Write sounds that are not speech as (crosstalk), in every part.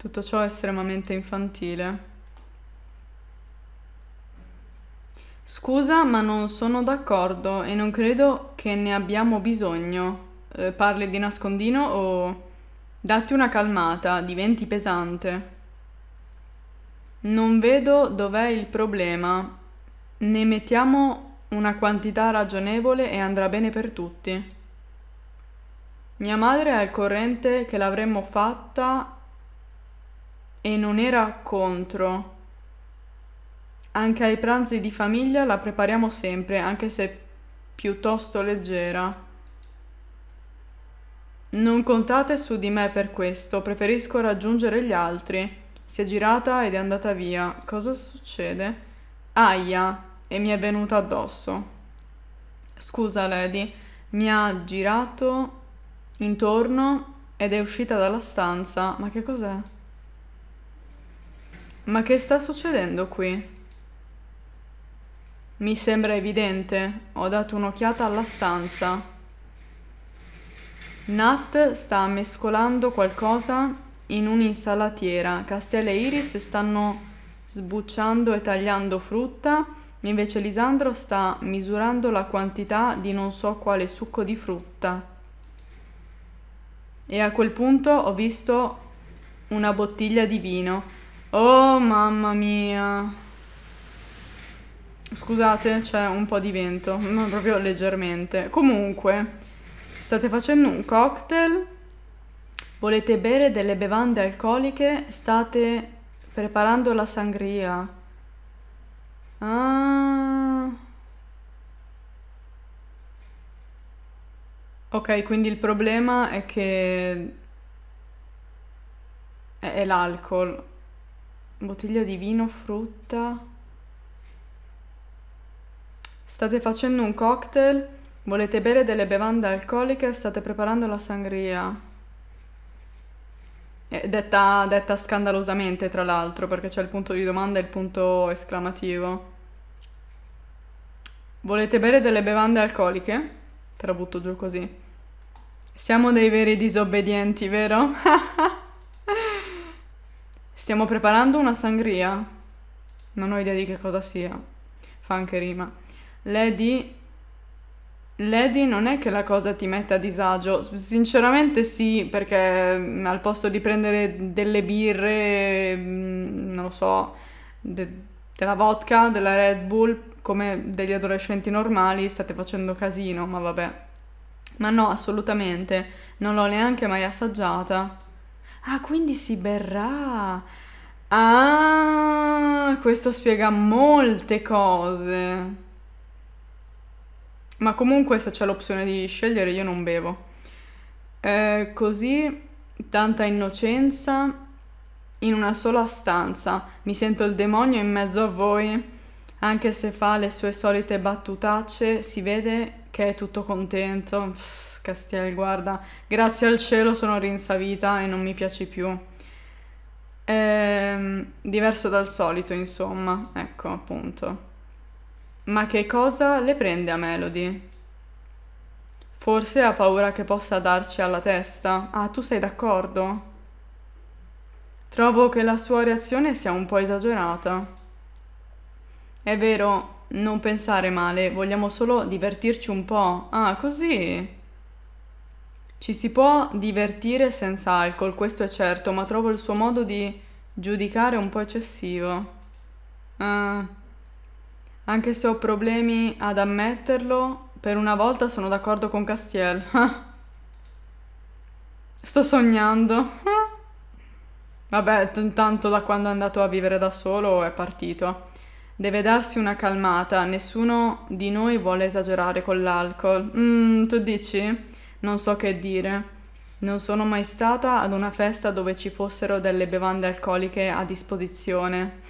Tutto ciò è estremamente infantile. Scusa, ma non sono d'accordo e non credo che ne abbiamo bisogno. Eh, parli di nascondino o... Datti una calmata, diventi pesante. Non vedo dov'è il problema. Ne mettiamo una quantità ragionevole e andrà bene per tutti. Mia madre è al corrente che l'avremmo fatta e non era contro. Anche ai pranzi di famiglia la prepariamo sempre, anche se piuttosto leggera. Non contate su di me per questo, preferisco raggiungere gli altri. Si è girata ed è andata via. Cosa succede? Aia, e mi è venuta addosso. Scusa, Lady, mi ha girato intorno ed è uscita dalla stanza. Ma che cos'è? Ma che sta succedendo qui? Mi sembra evidente, ho dato un'occhiata alla stanza. Nat sta mescolando qualcosa in un'insalatiera, Castiele e Iris stanno sbucciando e tagliando frutta, invece Lisandro sta misurando la quantità di non so quale succo di frutta. E a quel punto ho visto una bottiglia di vino. Oh mamma mia. Scusate, c'è un po' di vento, (laughs) ma proprio leggermente. Comunque, state facendo un cocktail, volete bere delle bevande alcoliche, state preparando la sangria. Ah. Ok, quindi il problema è che è l'alcol. Bottiglia di vino, frutta. State facendo un cocktail? Volete bere delle bevande alcoliche? State preparando la sangria. Eh, detta, detta scandalosamente, tra l'altro, perché c'è il punto di domanda e il punto esclamativo. Volete bere delle bevande alcoliche? Te la butto giù così. Siamo dei veri disobbedienti, vero? (laughs) Stiamo preparando una sangria. Non ho idea di che cosa sia. Fa anche rima. Lady... Lady non è che la cosa ti mette a disagio. Sinceramente sì, perché mm, al posto di prendere delle birre, mm, non lo so, de della vodka, della Red Bull, come degli adolescenti normali, state facendo casino, ma vabbè. Ma no, assolutamente. Non l'ho neanche mai assaggiata. Ah, quindi si berrà. Ah, questo spiega molte cose. Ma comunque se c'è l'opzione di scegliere io non bevo. Eh, così, tanta innocenza in una sola stanza. Mi sento il demonio in mezzo a voi. Anche se fa le sue solite battutacce, si vede che è tutto contento. Pff. Castiel, guarda, grazie al cielo sono rinsavita e non mi piaci più. Ehm, diverso dal solito, insomma, ecco appunto. Ma che cosa le prende a Melody? Forse ha paura che possa darci alla testa. Ah, tu sei d'accordo? Trovo che la sua reazione sia un po' esagerata. È vero, non pensare male, vogliamo solo divertirci un po'. Ah, così. Ci si può divertire senza alcol, questo è certo, ma trovo il suo modo di giudicare un po' eccessivo. Uh, anche se ho problemi ad ammetterlo, per una volta sono d'accordo con Castiel. (laughs) Sto sognando. (laughs) Vabbè, intanto da quando è andato a vivere da solo è partito. Deve darsi una calmata, nessuno di noi vuole esagerare con l'alcol. Mm, tu dici? non so che dire. Non sono mai stata ad una festa dove ci fossero delle bevande alcoliche a disposizione.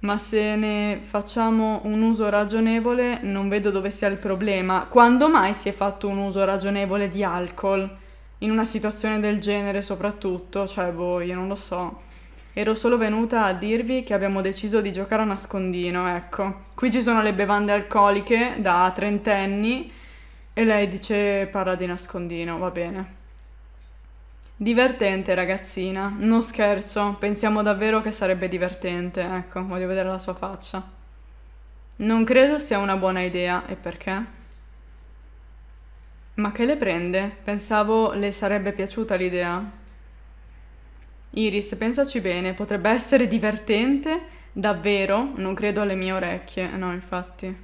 Ma se ne facciamo un uso ragionevole, non vedo dove sia il problema. Quando mai si è fatto un uso ragionevole di alcol? In una situazione del genere soprattutto, cioè boh, io non lo so. Ero solo venuta a dirvi che abbiamo deciso di giocare a nascondino, ecco. Qui ci sono le bevande alcoliche da trentenni e lei dice, parla di nascondino, va bene. Divertente ragazzina, non scherzo, pensiamo davvero che sarebbe divertente, ecco, voglio vedere la sua faccia. Non credo sia una buona idea, e perché? Ma che le prende? Pensavo le sarebbe piaciuta l'idea. Iris, pensaci bene, potrebbe essere divertente? Davvero? Non credo alle mie orecchie, eh no infatti.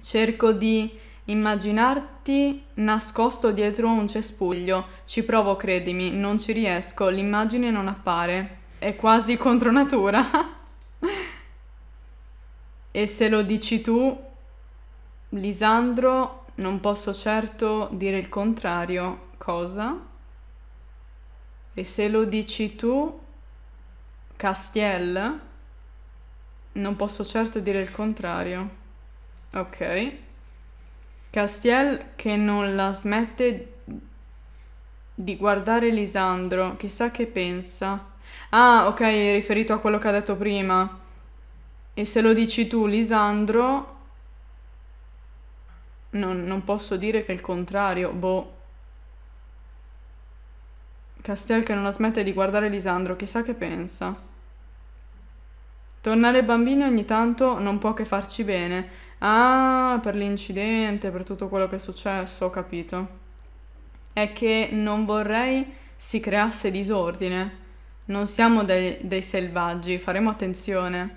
Cerco di immaginarti nascosto dietro un cespuglio. Ci provo, credimi, non ci riesco, l'immagine non appare. È quasi contro natura. (laughs) e se lo dici tu, Lisandro, non posso certo dire il contrario. Cosa? E se lo dici tu, Castiel, non posso certo dire il contrario. Ok. Castiel che non la smette di guardare Lisandro, chissà che pensa. Ah, ok, è riferito a quello che ha detto prima. E se lo dici tu, Lisandro, non, non posso dire che è il contrario, boh. Castiel che non la smette di guardare Lisandro, chissà che pensa. Tornare bambini ogni tanto non può che farci bene. Ah, per l'incidente, per tutto quello che è successo, ho capito. È che non vorrei si creasse disordine. Non siamo dei, dei selvaggi, faremo attenzione.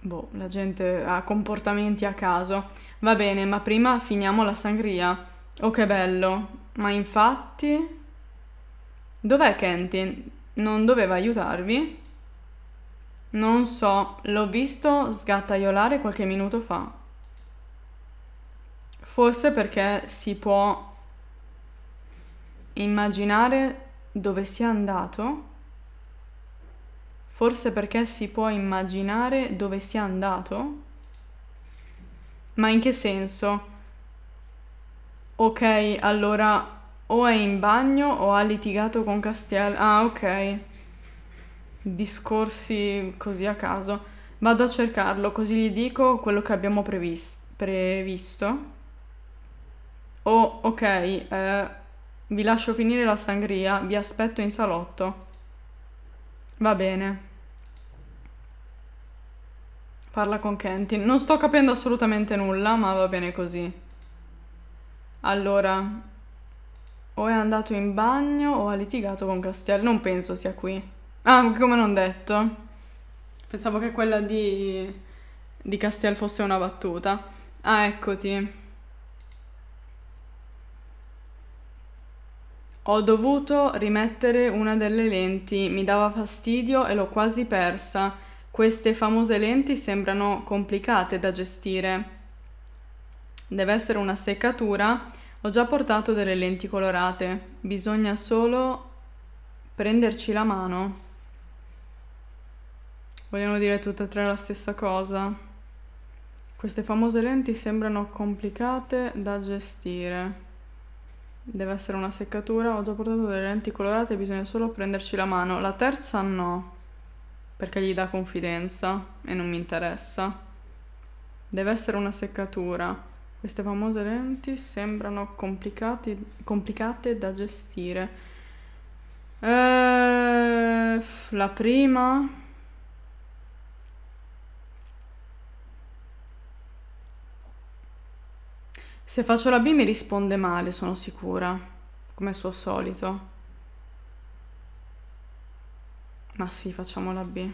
Boh, la gente ha comportamenti a caso. Va bene, ma prima finiamo la sangria. Oh, che bello. Ma infatti... Dov'è Kentin? Non doveva aiutarvi? Non so, l'ho visto sgattaiolare qualche minuto fa. Forse perché si può immaginare dove sia andato. Forse perché si può immaginare dove sia andato. Ma in che senso? Ok, allora o è in bagno o ha litigato con Castiel. Ah, ok discorsi così a caso, vado a cercarlo così gli dico quello che abbiamo previs- previsto. Oh, ok, eh, vi lascio finire la sangria, vi aspetto in salotto. Va bene. Parla con Kentin. Non sto capendo assolutamente nulla, ma va bene così. Allora, o è andato in bagno o ha litigato con Castiel. Non penso sia qui. Ah, come non detto. Pensavo che quella di, di Castiel fosse una battuta. Ah, eccoti. Ho dovuto rimettere una delle lenti, mi dava fastidio e l'ho quasi persa. Queste famose lenti sembrano complicate da gestire. Deve essere una seccatura. Ho già portato delle lenti colorate. Bisogna solo prenderci la mano vogliono dire tutte e tre la stessa cosa. Queste famose lenti sembrano complicate da gestire. Deve essere una seccatura, ho già portato delle lenti colorate, bisogna solo prenderci la mano. La terza no, perché gli dà confidenza e non mi interessa. Deve essere una seccatura. Queste famose lenti sembrano complicate da gestire. Eh, la prima Se faccio la B mi risponde male, sono sicura, come suo solito. Ma sì, facciamo la B.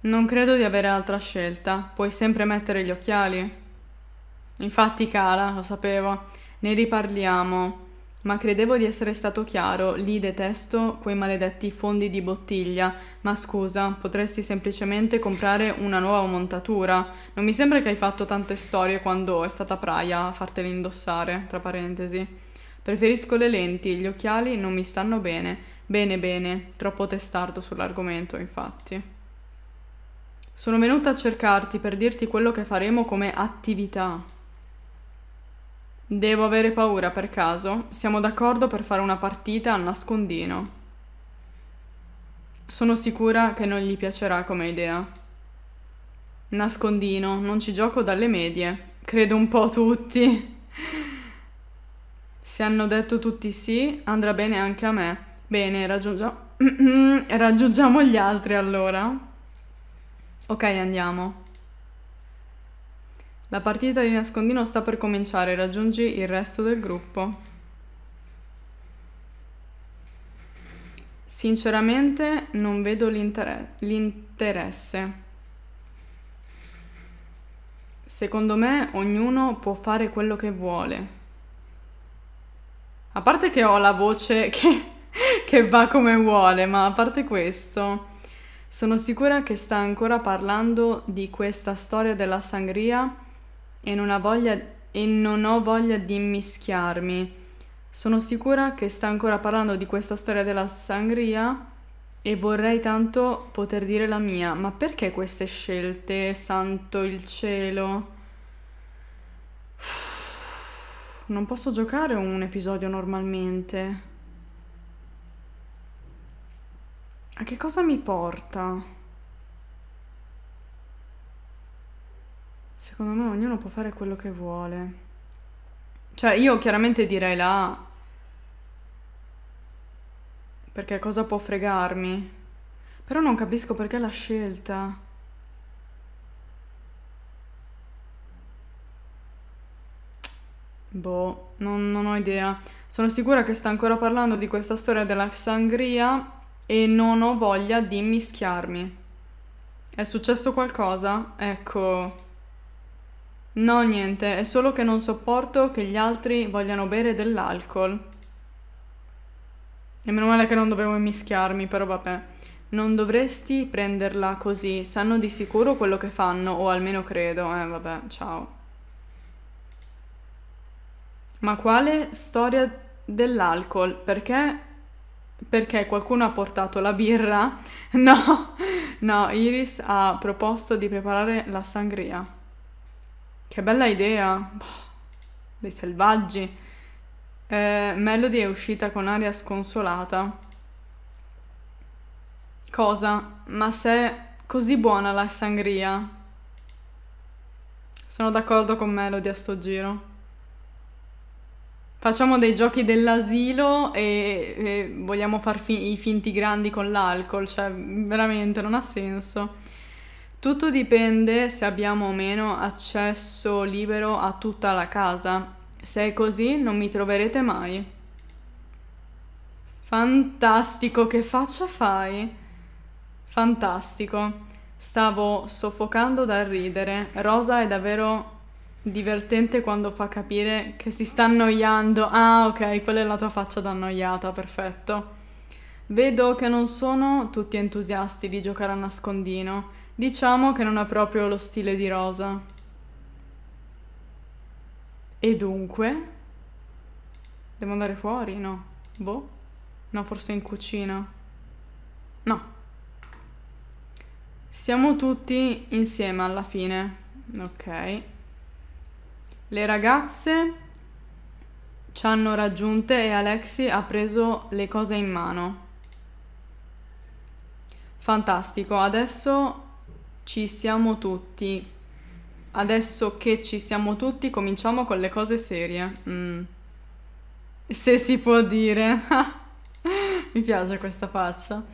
Non credo di avere altra scelta. Puoi sempre mettere gli occhiali. Infatti cara, lo sapevo. Ne riparliamo. Ma credevo di essere stato chiaro, lì detesto quei maledetti fondi di bottiglia. Ma scusa, potresti semplicemente comprare una nuova montatura. Non mi sembra che hai fatto tante storie quando è stata Praia a fartele indossare, tra parentesi. Preferisco le lenti, gli occhiali non mi stanno bene. Bene, bene, troppo testardo sull'argomento, infatti. Sono venuta a cercarti per dirti quello che faremo come attività. Devo avere paura per caso? Siamo d'accordo per fare una partita al nascondino. Sono sicura che non gli piacerà come idea. Nascondino, non ci gioco dalle medie. Credo un po' tutti. Se hanno detto tutti sì, andrà bene anche a me. Bene, raggiungiamo... (clears throat) raggiungiamo gli altri allora. Ok, andiamo. La partita di nascondino sta per cominciare, raggiungi il resto del gruppo. Sinceramente non vedo l'inter- l'interesse. Secondo me ognuno può fare quello che vuole. A parte che ho la voce (laughs) che, che va come vuole, ma a parte questo, sono sicura che sta ancora parlando di questa storia della sangria e non, voglia, e non ho voglia di immischiarmi. Sono sicura che sta ancora parlando di questa storia della sangria e vorrei tanto poter dire la mia, ma perché queste scelte, santo il cielo? Non posso giocare un episodio normalmente. A che cosa mi porta? Secondo me ognuno può fare quello che vuole. Cioè, io chiaramente direi la A. Perché cosa può fregarmi? Però non capisco perché la scelta. Boh, non, non, ho idea. Sono sicura che sta ancora parlando di questa storia della sangria e non ho voglia di mischiarmi. È successo qualcosa? Ecco. No, niente, è solo che non sopporto che gli altri vogliano bere dell'alcol. E meno male che non dovevo mischiarmi, però vabbè. Non dovresti prenderla così, sanno di sicuro quello che fanno, o almeno credo. Eh, vabbè, ciao. Ma quale storia dell'alcol? Perché perché qualcuno ha portato la birra? (laughs) No, no, Iris ha proposto di preparare la sangria. Che bella idea. dei selvaggi. Eh, Melody è uscita con aria sconsolata. Cosa? Ma se è così buona la sangria? Sono d'accordo con Melody a sto giro. Facciamo dei giochi dell'asilo e, e, vogliamo far fi i finti grandi con l'alcol, cioè veramente non ha senso. Tutto dipende se abbiamo o meno accesso libero a tutta la casa. Se è così non mi troverete mai. Fantastico, che faccia fai? Fantastico. Stavo soffocando dal ridere. Rosa è davvero divertente quando fa capire che si sta annoiando. Ah, ok, quella è la tua faccia da annoiata, perfetto. Vedo che non sono tutti entusiasti di giocare a nascondino. Diciamo che non ha proprio lo stile di Rosa. E dunque? Devo andare fuori? No. Boh. No, forse in cucina. No. Siamo tutti insieme alla fine. Ok. Le ragazze ci hanno raggiunte e Alexi ha preso le cose in mano. Fantastico, adesso ci siamo tutti. Adesso che ci siamo tutti, cominciamo con le cose serie. Mm. Se si può dire. (laughs) Mi piace questa faccia.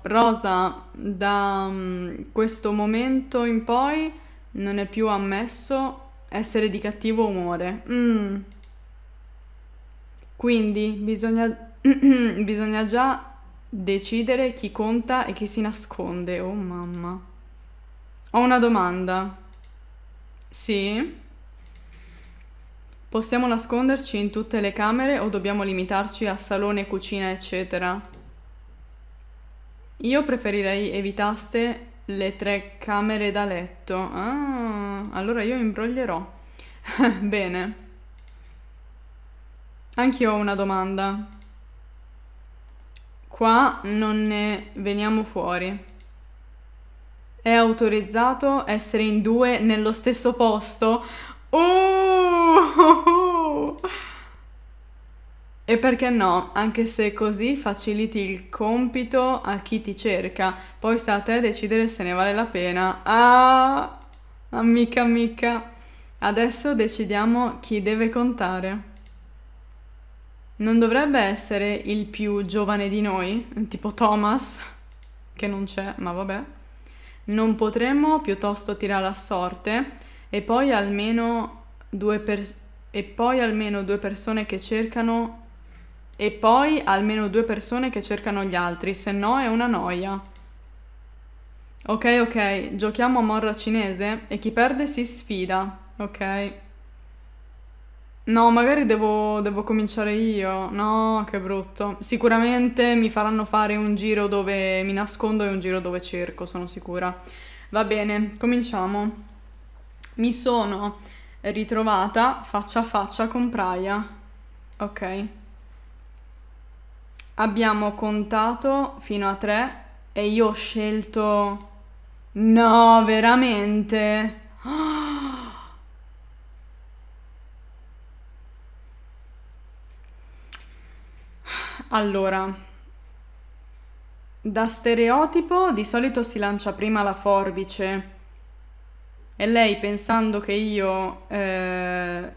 Rosa, da mm, questo momento in poi non è più ammesso essere di cattivo umore. Mm. Quindi bisogna, (clears throat) bisogna già Decidere chi conta e chi si nasconde. Oh mamma. Ho una domanda. Sì? Possiamo nasconderci in tutte le camere o dobbiamo limitarci a salone, cucina, eccetera? Io preferirei evitaste le tre camere da letto. Ah, allora io imbroglierò. (laughs) Bene. Anch'io ho una domanda. Qua non ne veniamo fuori. È autorizzato essere in due nello stesso posto? Uh! (laughs) E perché no? Anche se così faciliti il compito a chi ti cerca. Poi sta a te decidere se ne vale la pena. Ah! Amica, amica. Adesso decidiamo chi deve contare. Non dovrebbe essere il più giovane di noi, tipo Thomas, che non c'è, ma vabbè. Non potremmo piuttosto tirare a sorte e poi almeno due, per- e poi almeno due persone che cercano e poi almeno due persone che cercano gli altri, se no è una noia. Ok, ok, giochiamo a morra cinese e chi perde si sfida, ok? No, magari devo, devo, cominciare io. No, che brutto. Sicuramente mi faranno fare un giro dove mi nascondo e un giro dove cerco, sono sicura. Va bene, cominciamo. Mi sono ritrovata faccia a faccia con Praia. Ok. Abbiamo contato fino a tre e io ho scelto... No, veramente? Allora, da stereotipo di solito si lancia prima la forbice e lei pensando che io eh,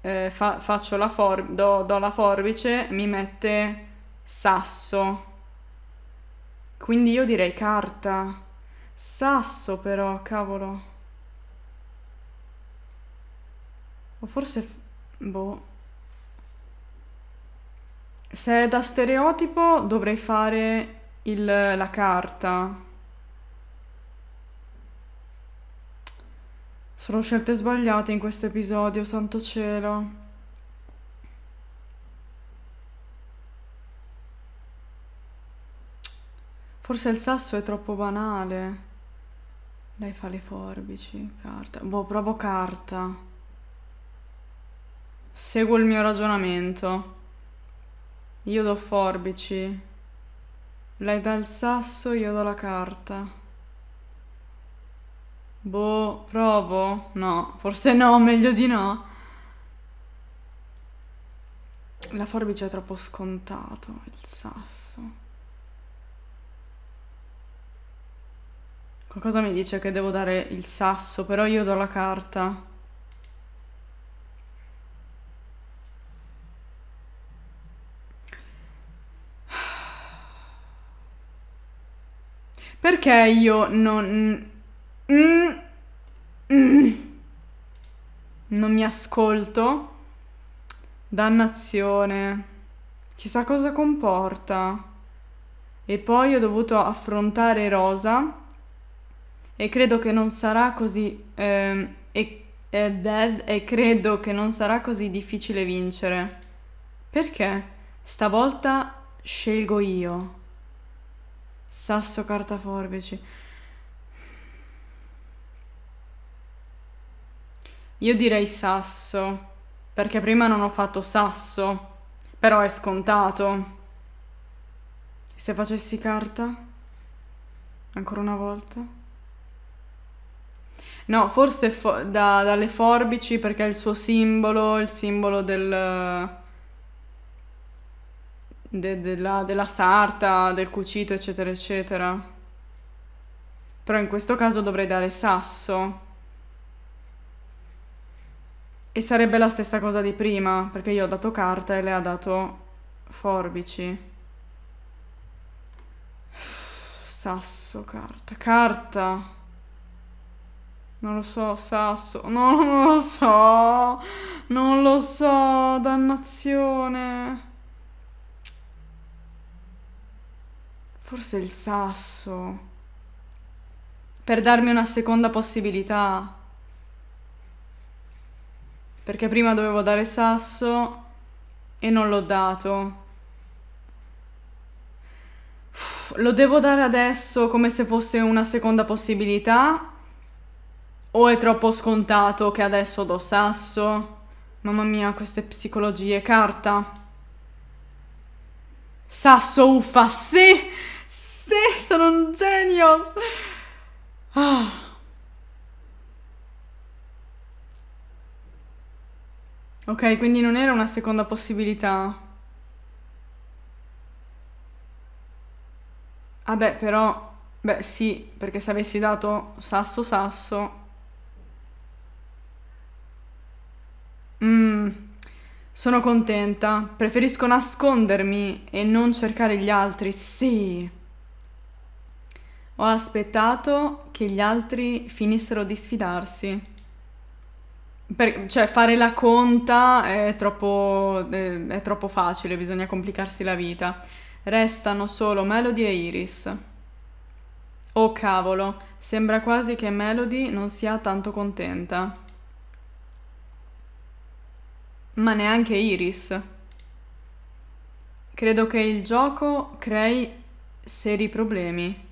eh, fa- faccio la for- do, do la forbice mi mette sasso. Quindi io direi carta. Sasso però, cavolo. O forse... Boh. Se è da stereotipo dovrei fare il, la carta. Sono scelte sbagliate in questo episodio, santo cielo. Forse il sasso è troppo banale. Lei fa le forbici, carta. Boh, provo carta. Seguo il mio ragionamento. Io do forbici. Lei dà il sasso, io do la carta. Boh, provo? No, forse no, (laughs) meglio di no. La forbice è troppo scontato, il sasso. Qualcosa mi dice che devo dare il sasso, però io do la carta. Perché io non... Mm, mm, non mi ascolto. Dannazione. Chissà cosa comporta. E poi ho dovuto affrontare Rosa. E credo che non sarà così... Eh, e, e, dead, e credo che non sarà così difficile vincere. Perché? Stavolta scelgo io. Sasso, carta, forbici. Io direi sasso, perché prima non ho fatto sasso, però è scontato. Se facessi carta? Ancora una volta? No, forse fo da, dalle forbici perché è il suo simbolo, il simbolo del de, della, della sarta, del cucito, eccetera, eccetera. Però in questo caso dovrei dare sasso. E sarebbe la stessa cosa di prima, perché io ho dato carta e lei ha dato forbici. Sasso, carta, carta. Non lo so, sasso. non lo so. Non lo so, dannazione. Forse il sasso. Per darmi una seconda possibilità. Perché prima dovevo dare sasso e non l'ho dato. lo devo dare adesso come se fosse una seconda possibilità? O è troppo scontato che adesso do sasso? Mamma mia, queste psicologie. Carta. Sasso uffa, sì! Sì, sono un genio! Oh. Ok, quindi non era una seconda possibilità. Vabbè, ah però... Beh, sì, perché se avessi dato sasso sasso... Mmm... Sono contenta. Preferisco nascondermi e non cercare gli altri. Sì. Ho aspettato che gli altri finissero di sfidarsi. Per, cioè, fare la conta è troppo, è, è troppo facile, bisogna complicarsi la vita. Restano solo Melody e Iris. Oh cavolo, sembra quasi che Melody non sia tanto contenta. Ma neanche Iris. Credo che il gioco crei seri problemi.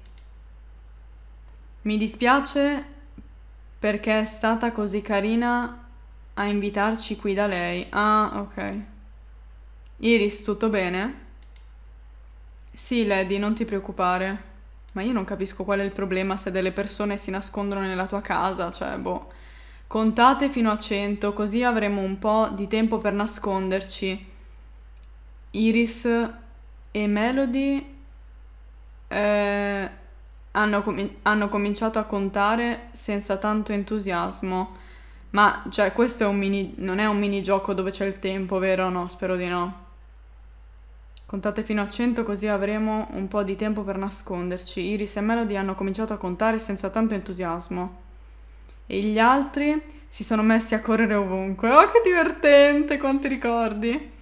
Mi dispiace perché è stata così carina a invitarci qui da lei. Ah, ok. Iris, tutto bene? Sì, Lady, non ti preoccupare. Ma io non capisco qual è il problema se delle persone si nascondono nella tua casa, cioè, boh. Contate fino a 100, così avremo un po' di tempo per nasconderci. Iris e Melody... Eh hanno, com- hanno cominciato a contare senza tanto entusiasmo. Ma, cioè, questo è un mini- non è un minigioco dove c'è il tempo, vero? No, spero di no. Contate fino a 100 così avremo un po' di tempo per nasconderci. Iris e Melody hanno cominciato a contare senza tanto entusiasmo. E gli altri si sono messi a correre ovunque. Oh, che divertente! Quanti ricordi!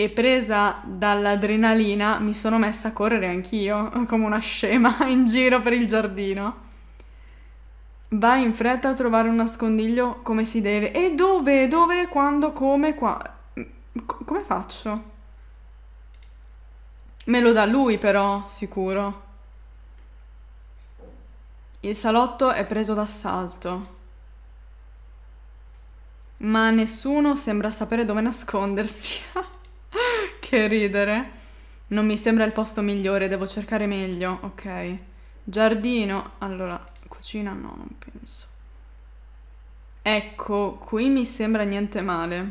e presa dall'adrenalina mi sono messa a correre anch'io, (laughs) come una scema, (laughs) in giro per il giardino. Vai in fretta a trovare un nascondiglio come si deve. E dove? Dove? Quando? Come? Qua? Mm, C come faccio? Me lo dà lui però, sicuro. Il salotto è preso d'assalto. Ma nessuno sembra sapere dove nascondersi. (laughs) Che ridere. Non mi sembra il posto migliore, devo cercare meglio. Ok. Giardino. Allora, cucina no, non penso. Ecco, qui mi sembra niente male.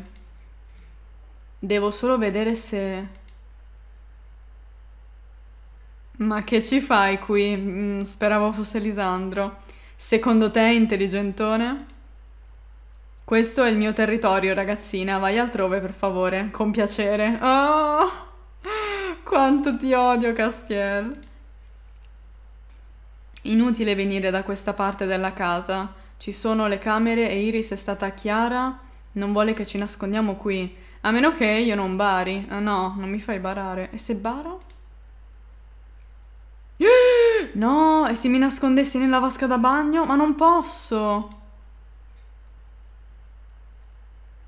Devo solo vedere se... Ma che ci fai qui? Mm, speravo fosse Lisandro. Secondo te è intelligentone? Questo è il mio territorio, ragazzina, vai altrove per favore, con piacere. Oh, quanto ti odio, Castiel. Inutile venire da questa parte della casa. Ci sono le camere e Iris è stata chiara. Non vuole che ci nascondiamo qui. A meno che io non bari. Ah no, non mi fai barare. E se baro? (gasps) No, e se mi nascondessi nella vasca da bagno? Ma non posso!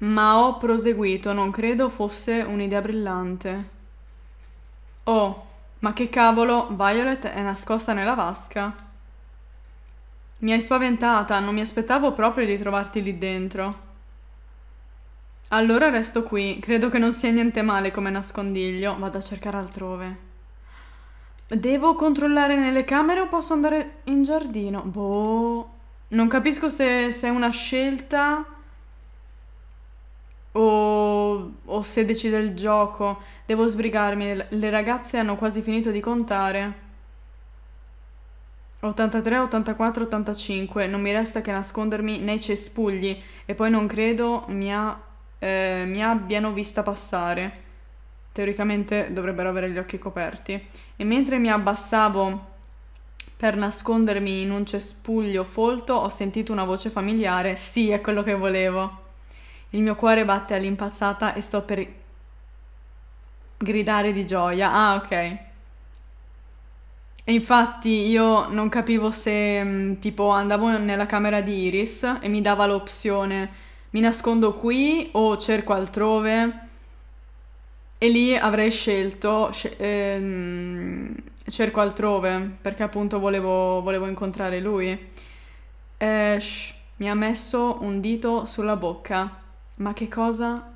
Ma ho proseguito, non credo fosse un'idea brillante. Oh, ma che cavolo, Violet è nascosta nella vasca. Mi hai spaventata, non mi aspettavo proprio di trovarti lì dentro. Allora resto qui, credo che non sia niente male come nascondiglio, vado a cercare altrove. Devo controllare nelle camere o posso andare in giardino? Boh... Non capisco se, se è una scelta o, o se decide gioco. Devo sbrigarmi, le ragazze hanno quasi finito di contare. 83, 84, 85, non mi resta che nascondermi nei cespugli e poi non credo mi, ha, eh, mi abbiano vista passare. Teoricamente dovrebbero avere gli occhi coperti. E mentre mi abbassavo per nascondermi in un cespuglio folto ho sentito una voce familiare, sì, è quello che volevo. Il mio cuore batte all'impazzata e sto per gridare di gioia. Ah, ok. E infatti io non capivo se mm, tipo andavo nella camera di Iris e mi dava l'opzione mi nascondo qui o cerco altrove e lì avrei scelto ehm, cerco altrove perché appunto volevo, volevo incontrare lui. Eh, shh, mi ha messo un dito sulla bocca ma che cosa?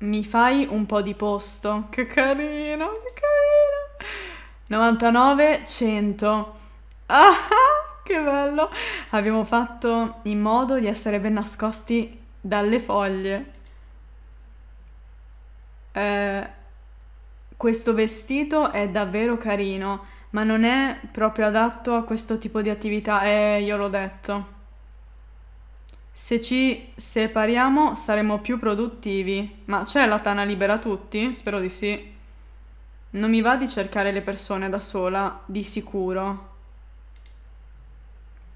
Mi fai un po' di posto? Che carino, che carino. 99, 100. Ah, che bello. Abbiamo fatto in modo di essere ben nascosti dalle foglie. Eh, questo vestito è davvero carino, ma non è proprio adatto a questo tipo di attività. Eh, io l'ho detto. Se ci separiamo saremo più produttivi. Ma c'è la tana libera tutti? Spero di sì. Non mi va di cercare le persone da sola, di sicuro.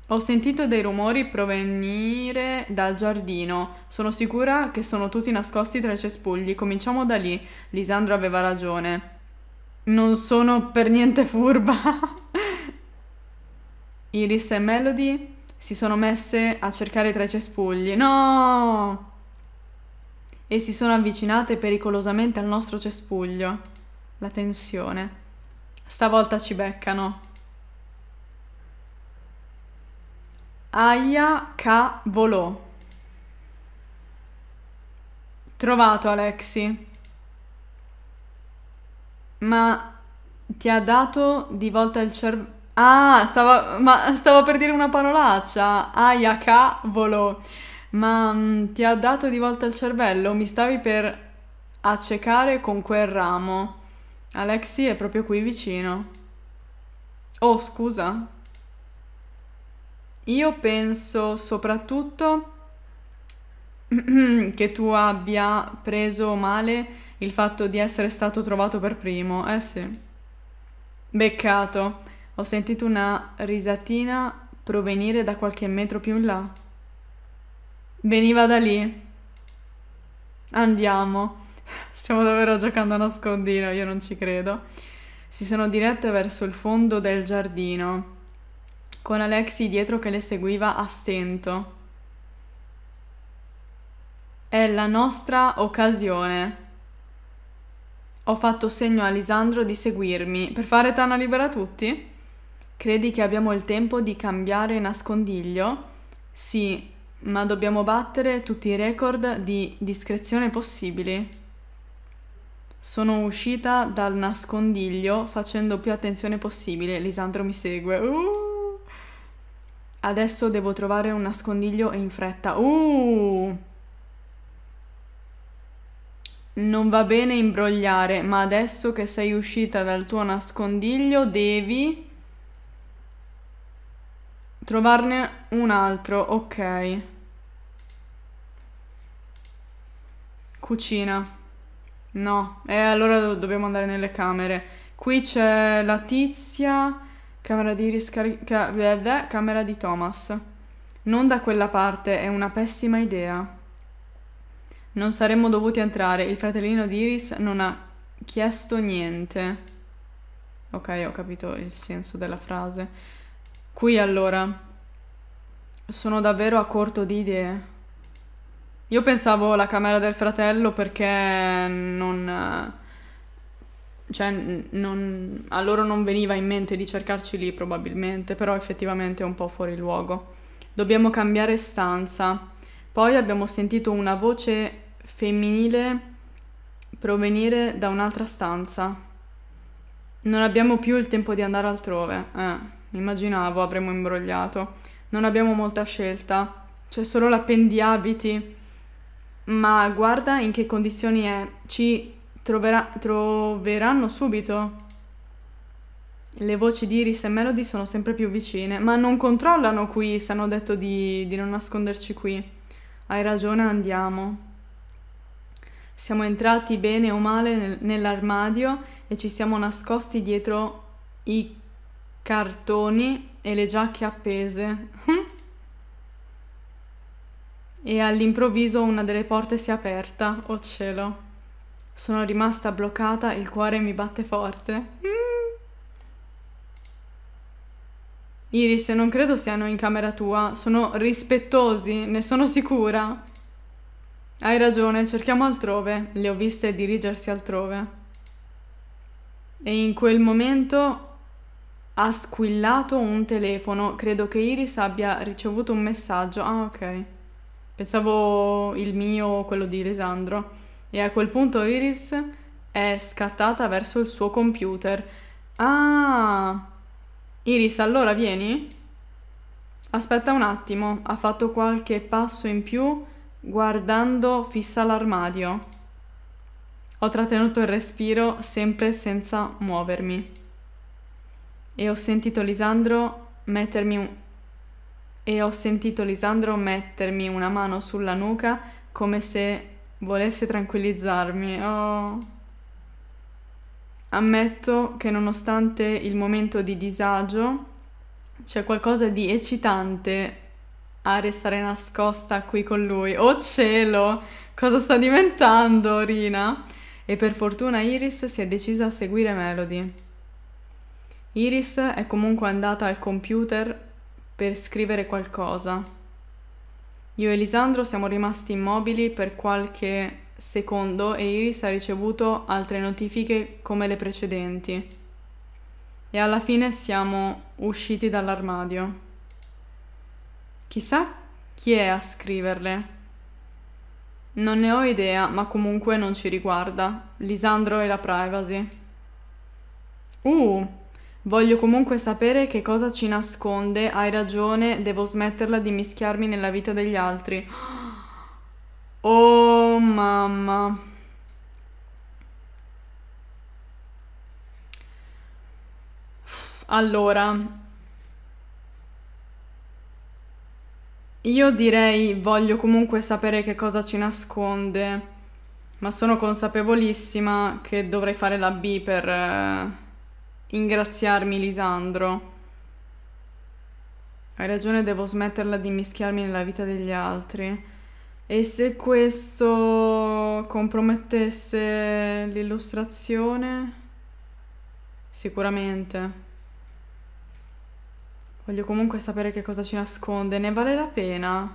Ho sentito dei rumori provenire dal giardino. Sono sicura che sono tutti nascosti tra i cespugli. Cominciamo da lì. Lisandro aveva ragione. Non sono per niente furba. (laughs) Iris e Melody si sono messe a cercare tra i cespugli. No! E si sono avvicinate pericolosamente al nostro cespuglio. La tensione. Stavolta ci beccano. Aia K. volò. Trovato Alexi. Ma ti ha dato di volta il cervello Ah, stavo, ma stavo per dire una parolaccia. Aia, cavolo. Ma mh, mm, ti ha dato di volta il cervello? Mi stavi per accecare con quel ramo. Alexi è proprio qui vicino. Oh, scusa. Io penso soprattutto (clears throat) che tu abbia preso male il fatto di essere stato trovato per primo. Eh sì. Beccato. Ho sentito una risatina provenire da qualche metro più in là. Veniva da lì. Andiamo. (laughs) Stiamo davvero giocando a nascondino, io non ci credo. Si sono dirette verso il fondo del giardino, con Alexi dietro che le seguiva a stento. È la nostra occasione. Ho fatto segno a Lisandro di seguirmi. Per fare tana libera a tutti? Credi che abbiamo il tempo di cambiare nascondiglio? Sì, ma dobbiamo battere tutti i record di discrezione possibili. Sono uscita dal nascondiglio facendo più attenzione possibile. Lisandro mi segue. Uh! Adesso devo trovare un nascondiglio in fretta. Uh! Non va bene imbrogliare, ma adesso che sei uscita dal tuo nascondiglio devi... Trovarne un altro, ok. Cucina. No, e eh, allora do dobbiamo andare nelle camere. Qui c'è la tizia, camera di riscarica... camera di Thomas. Non da quella parte, è una pessima idea. Non saremmo dovuti entrare, il fratellino di Iris non ha chiesto niente. Ok, ho capito il senso della frase. Qui allora. Sono davvero a corto di idee. Io pensavo alla camera del fratello perché non... Cioè, non, a loro non veniva in mente di cercarci lì probabilmente, però effettivamente è un po' fuori luogo. Dobbiamo cambiare stanza. Poi abbiamo sentito una voce femminile provenire da un'altra stanza. Non abbiamo più il tempo di andare altrove. Eh immaginavo avremmo imbrogliato. Non abbiamo molta scelta, c'è solo l'appendiabiti. Ma guarda in che condizioni è, ci troverà, troveranno subito. Le voci di Iris e Melody sono sempre più vicine, ma non controllano qui se hanno detto di, di non nasconderci qui. Hai ragione, andiamo. Siamo entrati bene o male nel, nell'armadio e ci siamo nascosti dietro i cartoni e le giacche appese. Hm? e all'improvviso una delle porte si è aperta, oh cielo. Sono rimasta bloccata, il cuore mi batte forte. Hm? Iris, non credo siano in camera tua, sono rispettosi, ne sono sicura. Hai ragione, cerchiamo altrove, le ho viste dirigersi altrove. E in quel momento ha squillato un telefono. Credo che Iris abbia ricevuto un messaggio. Ah, ok. Pensavo il mio o quello di Lisandro. E a quel punto Iris è scattata verso il suo computer. Ah! Iris, allora vieni? Aspetta un attimo, ha fatto qualche passo in più guardando fissa l'armadio. Ho trattenuto il respiro sempre senza muovermi. E ho sentito Lisandro mettermi un... E ho sentito Lisandro mettermi una mano sulla nuca come se volesse tranquillizzarmi. Oh. Ammetto che nonostante il momento di disagio c'è qualcosa di eccitante a restare nascosta qui con lui. Oh cielo, cosa sta diventando Rina? E per fortuna Iris si è decisa a seguire Melody. Iris è comunque andata al computer per scrivere qualcosa. Io e Lisandro siamo rimasti immobili per qualche secondo e Iris ha ricevuto altre notifiche come le precedenti. E alla fine siamo usciti dall'armadio. Chissà chi è a scriverle. Non ne ho idea, ma comunque non ci riguarda. Lisandro e la privacy. Uh, Voglio comunque sapere che cosa ci nasconde. Hai ragione, devo smetterla di mischiarmi nella vita degli altri. Oh mamma. Allora, io direi voglio comunque sapere che cosa ci nasconde, ma sono consapevolissima che dovrei fare la B per... Eh, ingraziarmi Lisandro. Hai ragione, devo smetterla di mischiarmi nella vita degli altri. E se questo compromettesse l'illustrazione? Sicuramente. Voglio comunque sapere che cosa ci nasconde, ne vale la pena?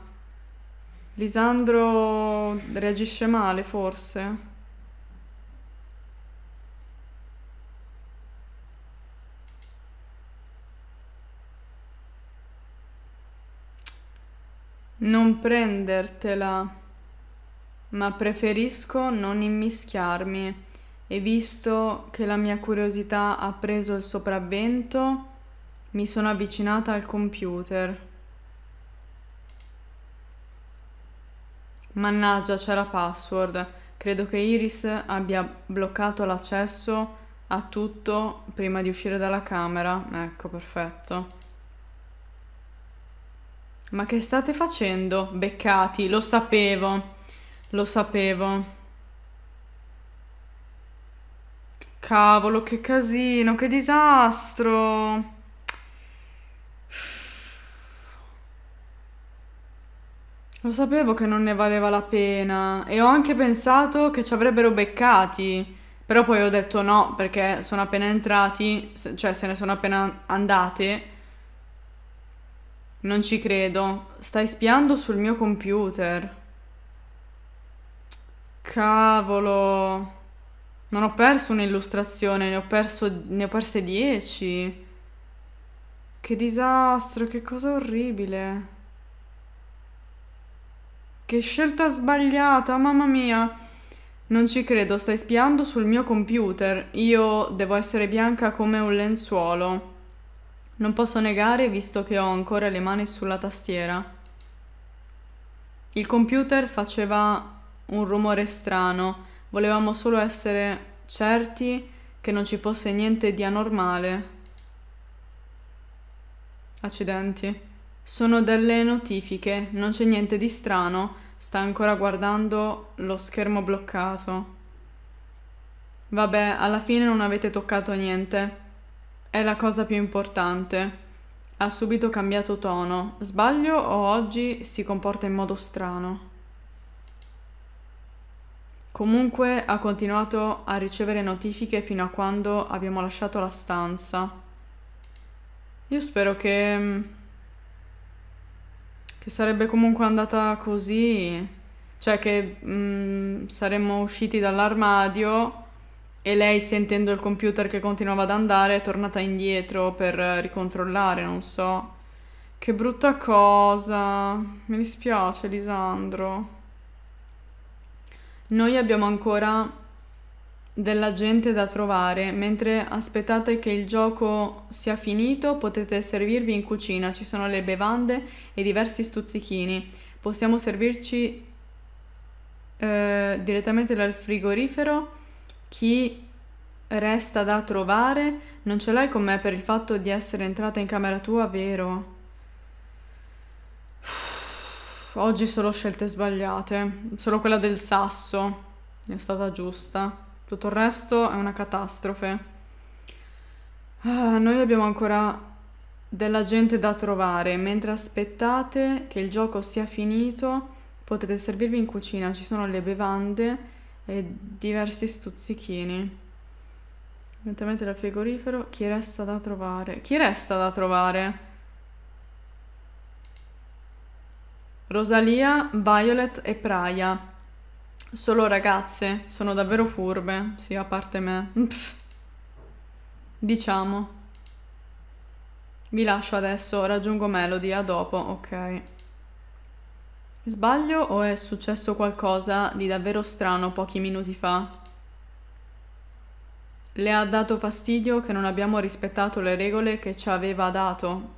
Lisandro reagisce male, forse? non prendertela, ma preferisco non immischiarmi. E visto che la mia curiosità ha preso il sopravvento, mi sono avvicinata al computer. Mannaggia, c'è la password. Credo che Iris abbia bloccato l'accesso a tutto prima di uscire dalla camera. Ecco, perfetto. Ma che state facendo? Beccati, lo sapevo. Lo sapevo. Cavolo, che casino, che disastro. Lo sapevo che non ne valeva la pena e ho anche pensato che ci avrebbero beccati, però poi ho detto no perché sono appena entrati, cioè se ne sono appena andate non ci credo. Stai spiando sul mio computer. Cavolo. Non ho perso un'illustrazione, ne ho, perso, ne ho perse 10. Che disastro, che cosa orribile. Che scelta sbagliata, mamma mia. Non ci credo, stai spiando sul mio computer. Io devo essere bianca come un lenzuolo. Non posso negare visto che ho ancora le mani sulla tastiera. Il computer faceva un rumore strano, volevamo solo essere certi che non ci fosse niente di anormale. Accidenti. Sono delle notifiche, non c'è niente di strano, sta ancora guardando lo schermo bloccato. Vabbè, alla fine non avete toccato niente. È la cosa più importante. Ha subito cambiato tono. Sbaglio o oggi si comporta in modo strano? Comunque ha continuato a ricevere notifiche fino a quando abbiamo lasciato la stanza. Io spero che... Mm, che sarebbe comunque andata così. Cioè che mm, saremmo usciti dall'armadio e lei sentendo il computer che continuava ad andare è tornata indietro per eh, ricontrollare, non so. Che brutta cosa. Mi dispiace, Lisandro. Noi abbiamo ancora della gente da trovare, mentre aspettate che il gioco sia finito potete servirvi in cucina, ci sono le bevande e diversi stuzzichini. Possiamo servirci eh, direttamente dal frigorifero chi resta da trovare non ce l'hai con me per il fatto di essere entrata in camera tua, vero? Uff, oggi solo scelte sbagliate, solo quella del sasso è stata giusta, tutto il resto è una catastrofe. Ah, noi abbiamo ancora della gente da trovare, mentre aspettate che il gioco sia finito potete servirvi in cucina, ci sono le bevande e diversi stuzzichini. Eventualmente dal frigorifero, chi resta da trovare? Chi resta da trovare? Rosalia, Violet e Praia. Solo ragazze, sono davvero furbe, sì, a parte me. Pff. Diciamo. Vi lascio adesso, raggiungo Melody, a dopo, ok. Sbaglio o è successo qualcosa di davvero strano pochi minuti fa? Le ha dato fastidio che non abbiamo rispettato le regole che ci aveva dato.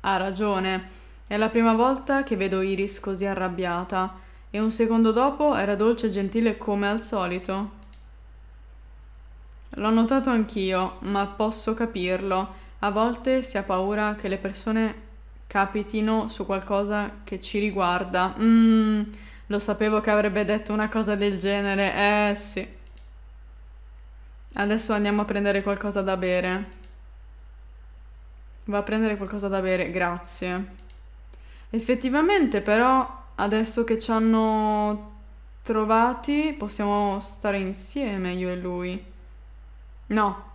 Ha ragione, è la prima volta che vedo Iris così arrabbiata e un secondo dopo era dolce e gentile come al solito. L'ho notato anch'io, ma posso capirlo. A volte si ha paura che le persone capitino su qualcosa che ci riguarda. Mm, lo sapevo che avrebbe detto una cosa del genere. Eh sì. Adesso andiamo a prendere qualcosa da bere. Va a prendere qualcosa da bere, grazie. Effettivamente però adesso che ci hanno trovati possiamo stare insieme io e lui. No,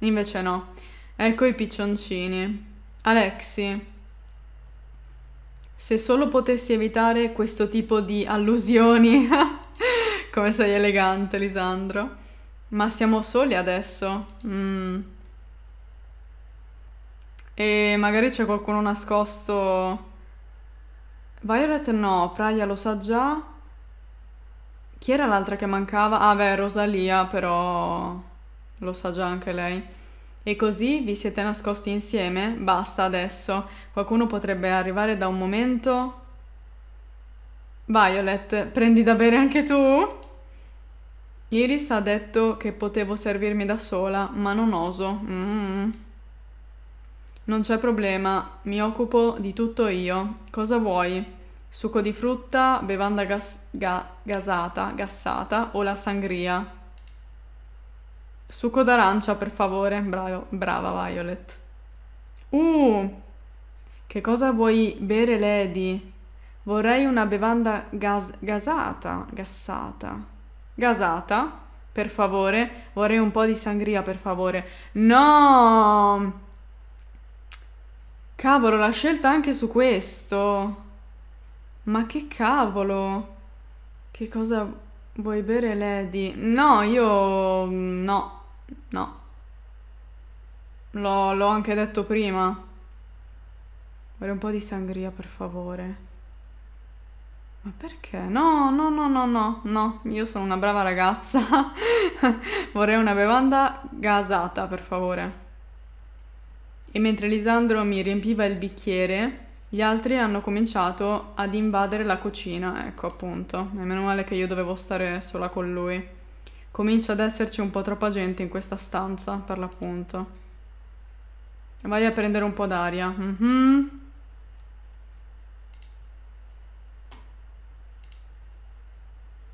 invece no. Ecco i piccioncini. Alexi, se solo potessi evitare questo tipo di allusioni. (laughs) Come sei elegante, Lisandro. Ma siamo soli adesso. Mm. E magari c'è qualcuno nascosto. Violet no, Praia lo sa già. Chi era l'altra che mancava? Ah beh, Rosalia però lo sa già anche lei. E così vi siete nascosti insieme? Basta adesso. Qualcuno potrebbe arrivare da un momento. Violet, prendi da bere anche tu? Iris ha detto che potevo servirmi da sola, ma non oso. Mm. Non c'è problema, mi occupo di tutto io. Cosa vuoi? Succo di frutta, bevanda gas- ga- gasata, gassata o la sangria? Succo d'arancia, per favore. Bravo. Brava, Violet. Uh, che cosa vuoi bere, Lady? Vorrei una bevanda gas gasata. Gassata. Gasata? Per favore. Vorrei un po' di sangria, per favore. No! Cavolo, la scelta anche su questo. Ma che cavolo? Che cosa Vuoi bere Lady? No, io mm, no, no. L'ho, l'ho anche detto prima. Vorrei un po' di sangria, per favore. Ma perché? No, no, no, no, no, no. Io sono una brava ragazza. (laughs) Vorrei una bevanda gasata, per favore. E mentre Lisandro mi riempiva il bicchiere, gli altri hanno cominciato ad invadere la cucina, ecco appunto, e meno male che io dovevo stare sola con lui. Comincia ad esserci un po' troppa gente in questa stanza, per l'appunto. Vai a prendere un po' d'aria. Mm-hmm.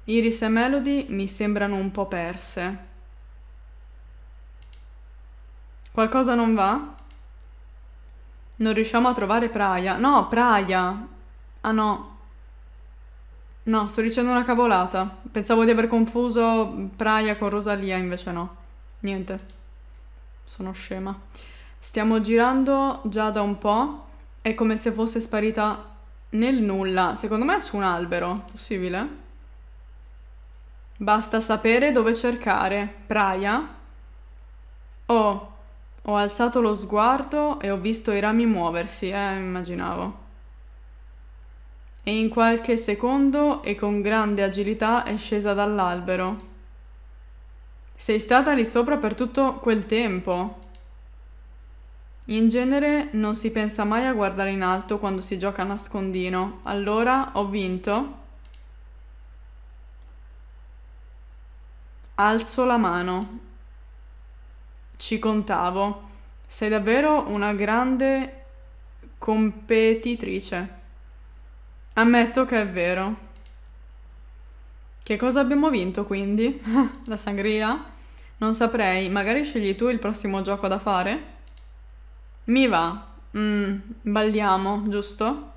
Iris e Melody mi sembrano un po' perse. Qualcosa non va? Non riusciamo a trovare Praia. No, Praia. Ah no. No, sto dicendo una cavolata. Pensavo di aver confuso Praia con Rosalia, invece no. Niente. Sono scema. Stiamo girando già da un po'. È come se fosse sparita nel nulla. Secondo me è su un albero. Possibile? Basta sapere dove cercare. Praia. Oh, ho alzato lo sguardo e ho visto i rami muoversi, eh, immaginavo. E in qualche secondo e con grande agilità è scesa dall'albero. Sei stata lì sopra per tutto quel tempo. In genere non si pensa mai a guardare in alto quando si gioca a nascondino. Allora ho vinto. Alzo la mano ci contavo. Sei davvero una grande competitrice. Ammetto che è vero. Che cosa abbiamo vinto quindi? (laughs) La sangria? Non saprei, magari scegli tu il prossimo gioco da fare? Mi va. Mm, balliamo, giusto?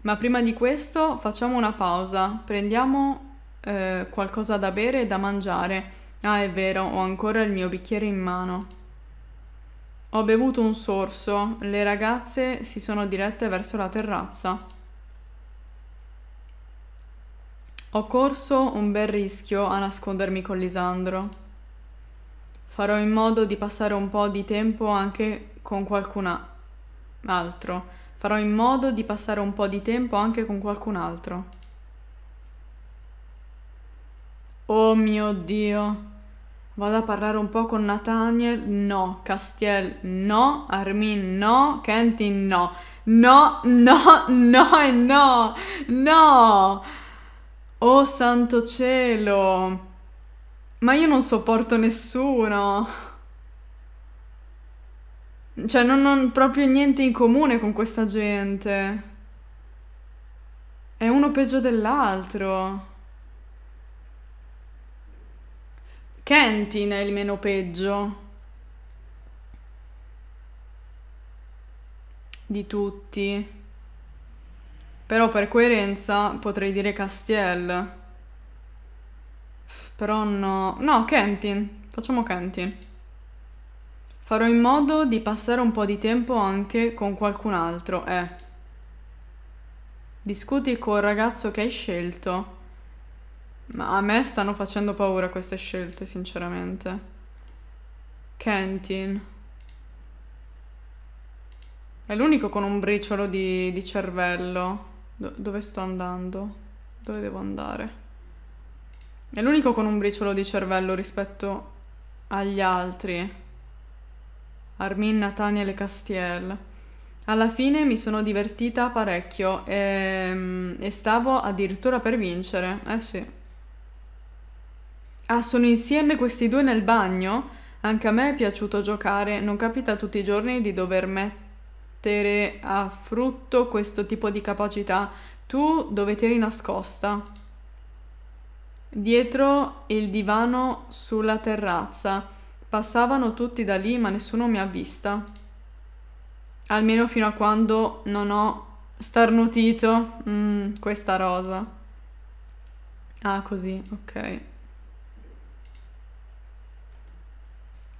Ma prima di questo facciamo una pausa, prendiamo eh, qualcosa da bere e da mangiare. Ah, è vero, ho ancora il mio bicchiere in mano. Ho bevuto un sorso, le ragazze si sono dirette verso la terrazza. Ho corso un bel rischio a nascondermi con Lisandro. Farò in modo di passare un po' di tempo anche con qualcun altro. Farò in modo di passare un po' di tempo anche con qualcun altro. Oh mio Dio! Vado a parlare un po' con Nathaniel, no. Castiel, no. Armin, no. Kentin, no. No, no, no e no. No! Oh santo cielo! Ma io non sopporto nessuno. Cioè, non ho proprio niente in comune con questa gente. È uno peggio dell'altro. Kentin è il meno peggio di tutti. Però per coerenza potrei dire Castiel. Però no... No, Kentin. Facciamo Kentin. Farò in modo di passare un po' di tempo anche con qualcun altro, eh. Discuti col ragazzo che hai scelto. Ma a me stanno facendo paura queste scelte, sinceramente. Kentin. È l'unico con un briciolo di, di cervello. Do dove sto andando? Dove devo andare? È l'unico con un briciolo di cervello rispetto agli altri. Armin, Nathaniel e Castiel. Alla fine mi sono divertita parecchio e, ehm, e stavo addirittura per vincere. Eh sì. Ah, sono insieme questi due nel bagno? Anche a me è piaciuto giocare, non capita tutti i giorni di dover mettere a frutto questo tipo di capacità. Tu dove ti eri nascosta? Dietro il divano sulla terrazza. Passavano tutti da lì, ma nessuno mi ha vista. Almeno fino a quando non ho starnutito mm, questa rosa. Ah, così, ok.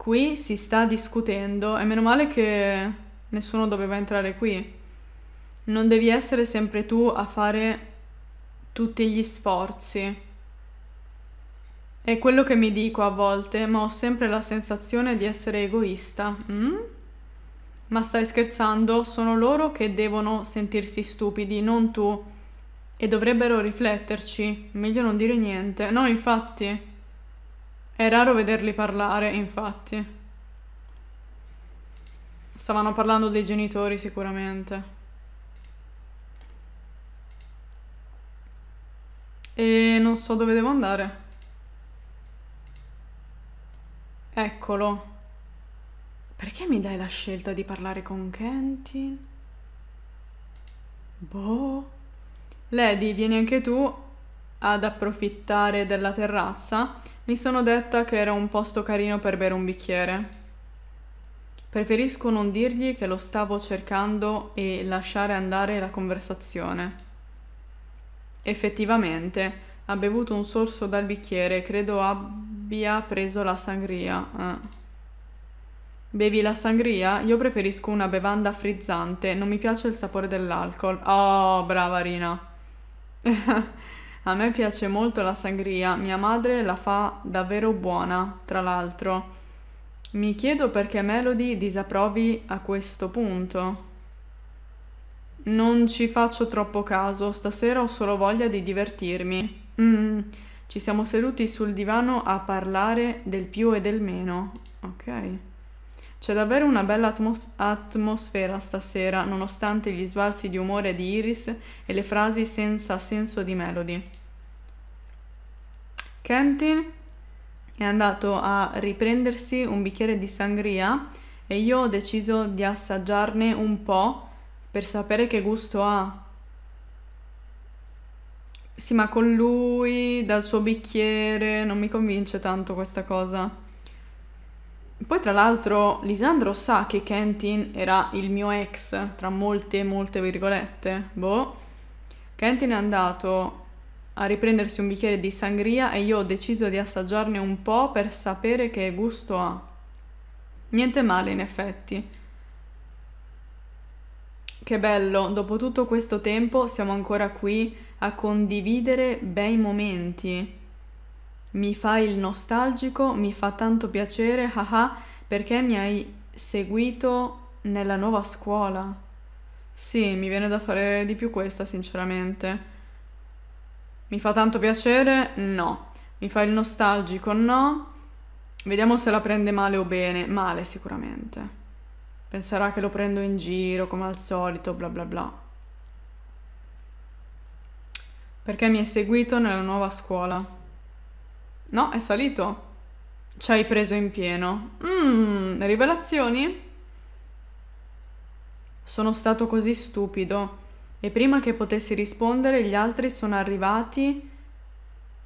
qui si sta discutendo e meno male che nessuno doveva entrare qui. Non devi essere sempre tu a fare tutti gli sforzi. È quello che mi dico a volte, ma ho sempre la sensazione di essere egoista. Mm? Ma stai scherzando? Sono loro che devono sentirsi stupidi, non tu. E dovrebbero rifletterci. Meglio non dire niente. No, infatti. È raro vederli parlare, infatti. Stavano parlando dei genitori sicuramente. E non so dove devo andare. Eccolo. Perché mi dai la scelta di parlare con Kentin? Boh. Lady, vieni anche tu ad approfittare della terrazza mi sono detta che era un posto carino per bere un bicchiere. Preferisco non dirgli che lo stavo cercando e lasciare andare la conversazione. Effettivamente, ha bevuto un sorso dal bicchiere e credo abbia preso la sangria. Eh. Bevi la sangria? Io preferisco una bevanda frizzante, non mi piace il sapore dell'alcol. Oh, brava Rina. (laughs) A me piace molto la sangria, mia madre la fa davvero buona, tra l'altro. Mi chiedo perché Melody disapprovi a questo punto. Non ci faccio troppo caso, stasera ho solo voglia di divertirmi. Mm, ci siamo seduti sul divano a parlare del più e del meno. Ok. C'è davvero una bella atmos atmosfera stasera, nonostante gli sbalzi di umore di Iris e le frasi senza senso di Melody. Kentin è andato a riprendersi un bicchiere di sangria e io ho deciso di assaggiarne un po' per sapere che gusto ha. Sì, ma con lui, dal suo bicchiere, non mi convince tanto questa cosa. Poi tra l'altro Lisandro sa che Kentin era il mio ex, tra molte molte virgolette. Boh. Kentin è andato a riprendersi un bicchiere di sangria e io ho deciso di assaggiarne un po' per sapere che gusto ha. Niente male in effetti. Che bello, dopo tutto questo tempo siamo ancora qui a condividere bei momenti. Mi fa il nostalgico, mi fa tanto piacere, haha, perché mi hai seguito nella nuova scuola. Sì, mi viene da fare di più questa, sinceramente. Mi fa tanto piacere? No. Mi fa il nostalgico? No. Vediamo se la prende male o bene. Male sicuramente. Penserà che lo prendo in giro come al solito, bla bla bla. Perché mi hai seguito nella nuova scuola? No, è salito. Ci hai preso in pieno. Mmm, rivelazioni? Sono stato così stupido. E prima che potessi rispondere, gli altri sono arrivati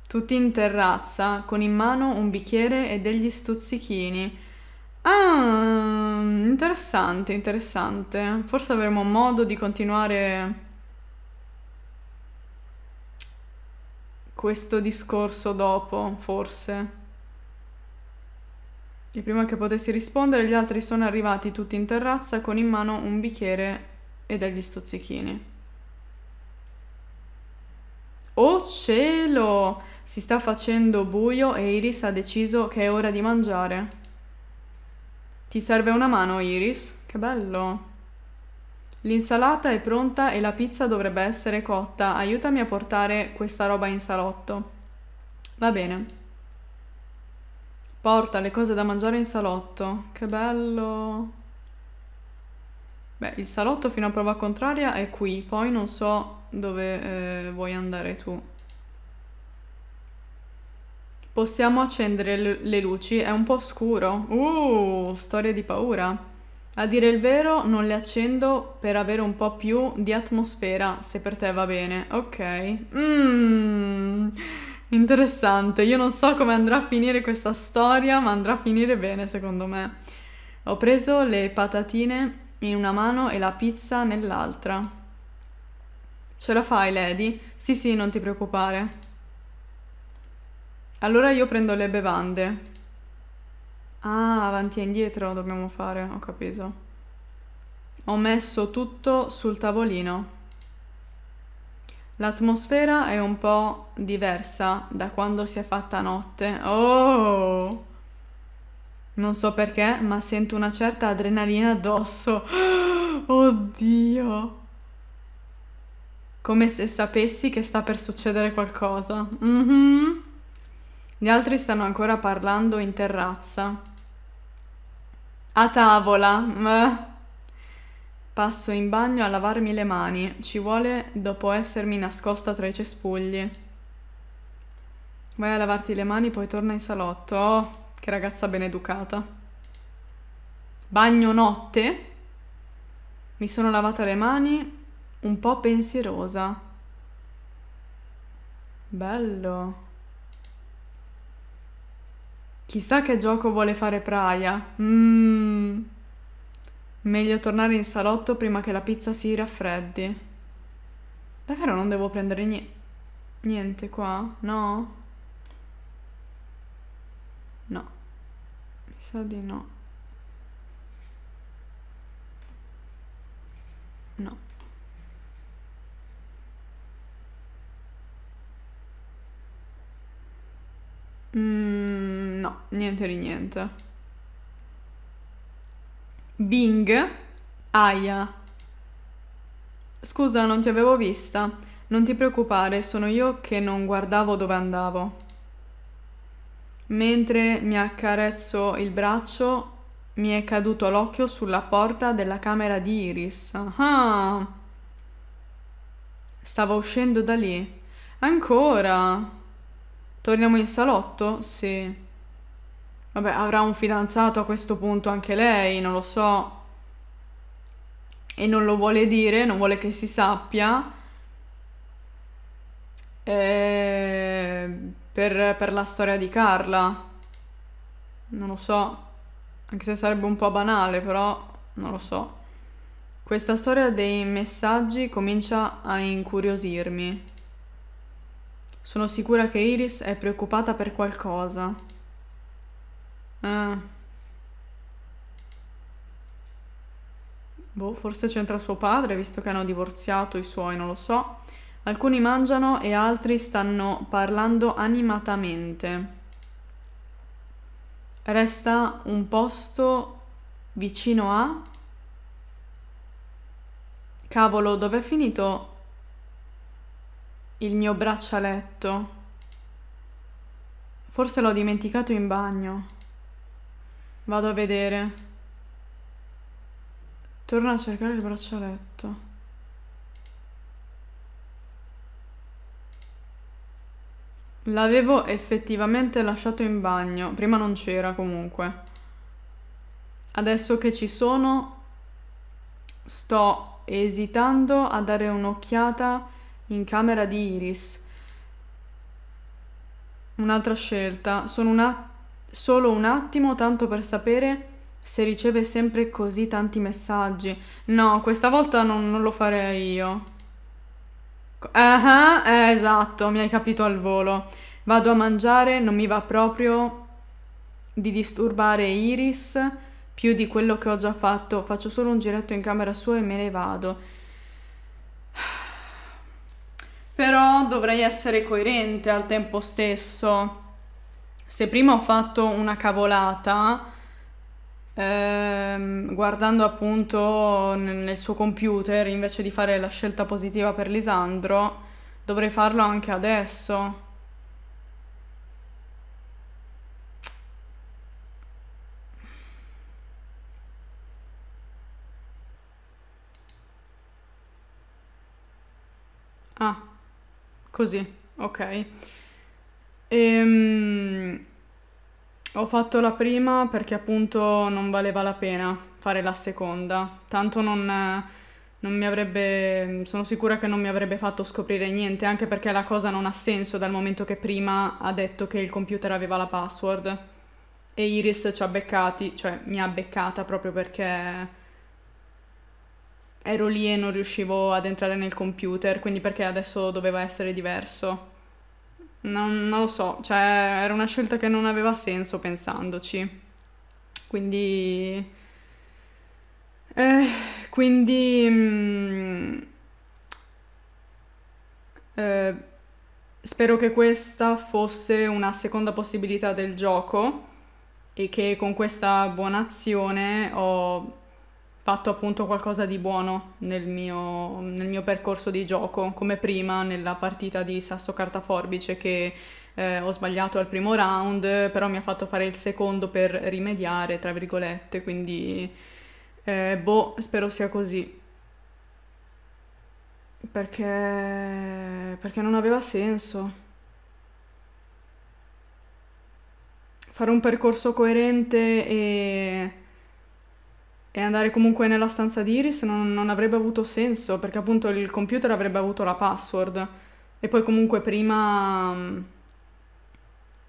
tutti in terrazza, con in mano un bicchiere e degli stuzzichini. Ah, interessante, interessante. Forse avremo modo di continuare questo discorso dopo, forse. E prima che potessi rispondere, gli altri sono arrivati tutti in terrazza con in mano un bicchiere e degli stuzzichini. Oh cielo! Si sta facendo buio e Iris ha deciso che è ora di mangiare. Ti serve una mano, Iris? Che bello! L'insalata è pronta e la pizza dovrebbe essere cotta. Aiutami a portare questa roba in salotto. Va bene. Porta le cose da mangiare in salotto. Che bello. Beh, il salotto fino a prova contraria è qui, poi non so dove eh, vuoi andare tu. Possiamo accendere le, luci, è un po' scuro. Uh, storia di paura. A dire il vero non le accendo per avere un po' più di atmosfera, se per te va bene. Ok. Mmm, interessante. Io non so come andrà a finire questa storia, ma andrà a finire bene secondo me. Ho preso le patatine in una mano e la pizza nell'altra. Ce la fai, Lady? Sì, sì, non ti preoccupare. Allora io prendo le bevande. Ah, avanti e indietro dobbiamo fare, ho capito. Ho messo tutto sul tavolino. L'atmosfera è un po' diversa da quando si è fatta notte. Oh! Non so perché, ma sento una certa adrenalina addosso. (gasps) Oddio! come se sapessi che sta per succedere qualcosa. Mm-hmm. Gli altri stanno ancora parlando in terrazza. A tavola. Mm. Passo in bagno a lavarmi le mani. Ci vuole dopo essermi nascosta tra i cespugli. Vai a lavarti le mani, poi torna in salotto. Oh, che ragazza beneducata. Bagno notte? Mi sono lavata le mani un po' pensierosa. Bello. Chissà che gioco vuole fare Praia. Mmm. Meglio tornare in salotto prima che la pizza si raffreddi. Davvero non devo prendere ni niente qua? No? No. Mi sa di no. No. Mm, no, niente di niente. Bing? Aia. Scusa, non ti avevo vista. Non ti preoccupare, sono io che non guardavo dove andavo. Mentre mi accarezzo il braccio, mi è caduto l'occhio sulla porta della camera di Iris. Ah! Stavo uscendo da lì. Ancora! Torniamo in salotto? Sì. Vabbè, avrà un fidanzato a questo punto anche lei, non lo so. E non lo vuole dire, non vuole che si sappia. Ehm, per, per, la storia di Carla. Non lo so. Anche se sarebbe un po' banale, però non lo so. Questa storia dei messaggi comincia a incuriosirmi. Sono sicura che Iris è preoccupata per qualcosa. Ah. Boh, forse c'entra suo padre, visto che hanno divorziato i suoi, non lo so. Alcuni mangiano e altri stanno parlando animatamente. Resta un posto vicino a... Cavolo, dov'è finito il mio braccialetto. Forse l'ho dimenticato in bagno. Vado a vedere. Torno a cercare il braccialetto. L'avevo effettivamente lasciato in bagno, prima non c'era comunque. Adesso che ci sono, sto esitando a dare un'occhiata in camera di Iris. Un'altra scelta, un att- solo un attimo tanto per sapere se riceve sempre così tanti messaggi. No, questa volta non, non lo farei io. uh-huh, eh, esatto, mi hai capito al volo. Vado a mangiare, non mi va proprio di disturbare Iris più di quello che ho già fatto. Faccio solo un giretto in camera sua e me ne vado però dovrei essere coerente al tempo stesso. Se prima ho fatto una cavolata, ehm, guardando appunto nel suo computer, invece di fare la scelta positiva per Lisandro, dovrei farlo anche adesso. Così, ok. Ehm, ho fatto la prima perché appunto non valeva la pena fare la seconda, tanto non, non mi avrebbe, sono sicura che non mi avrebbe fatto scoprire niente, anche perché la cosa non ha senso dal momento che prima ha detto che il computer aveva la password e Iris ci ha beccati, cioè mi ha beccata proprio perché ero lì e non riuscivo ad entrare nel computer, quindi perché adesso doveva essere diverso? Non, non lo so, cioè era una scelta che non aveva senso pensandoci. Quindi... Eh, quindi... Mh, mm, eh, spero che questa fosse una seconda possibilità del gioco e che con questa buona azione ho fatto appunto qualcosa di buono nel mio, nel mio percorso di gioco, come prima nella partita di Sasso Carta Forbice che eh, ho sbagliato al primo round, però mi ha fatto fare il secondo per rimediare, tra virgolette, quindi eh, boh, spero sia così. Perché, perché non aveva senso. Fare un percorso coerente e e andare comunque nella stanza di Iris non, non avrebbe avuto senso perché appunto il computer avrebbe avuto la password e poi comunque prima mm,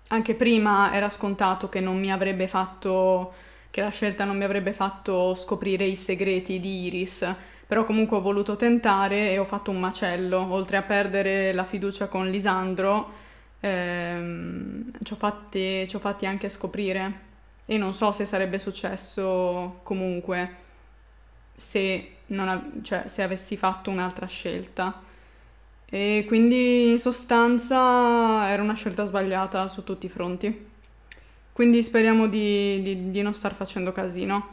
anche prima era scontato che non mi avrebbe fatto che la scelta non mi avrebbe fatto scoprire i segreti di Iris però comunque ho voluto tentare e ho fatto un macello oltre a perdere la fiducia con Lisandro ehm, ci ho fatti, ci ho fatti anche scoprire e non so se sarebbe successo comunque se, av- cioè, se avessi fatto un'altra scelta. E quindi in sostanza era una scelta sbagliata su tutti i fronti. Quindi speriamo di, di, di non star facendo casino.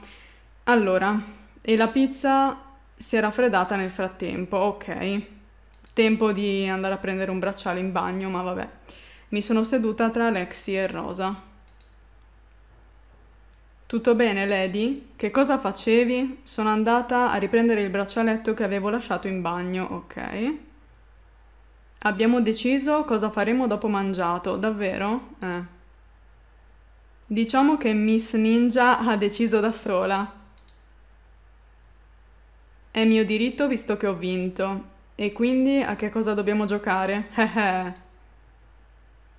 Allora, e la pizza si è raffreddata nel frattempo, ok. Tempo di andare a prendere un bracciale in bagno, ma vabbè. Mi sono seduta tra Alexi e Rosa. Tutto bene, Lady? Che cosa facevi? Sono andata a riprendere il braccialetto che avevo lasciato in bagno, ok? Abbiamo deciso cosa faremo dopo mangiato, davvero? Eh. Diciamo che Miss Ninja ha deciso da sola. È mio diritto visto che ho vinto. E quindi a che cosa dobbiamo giocare? (laughs) Eh, eh.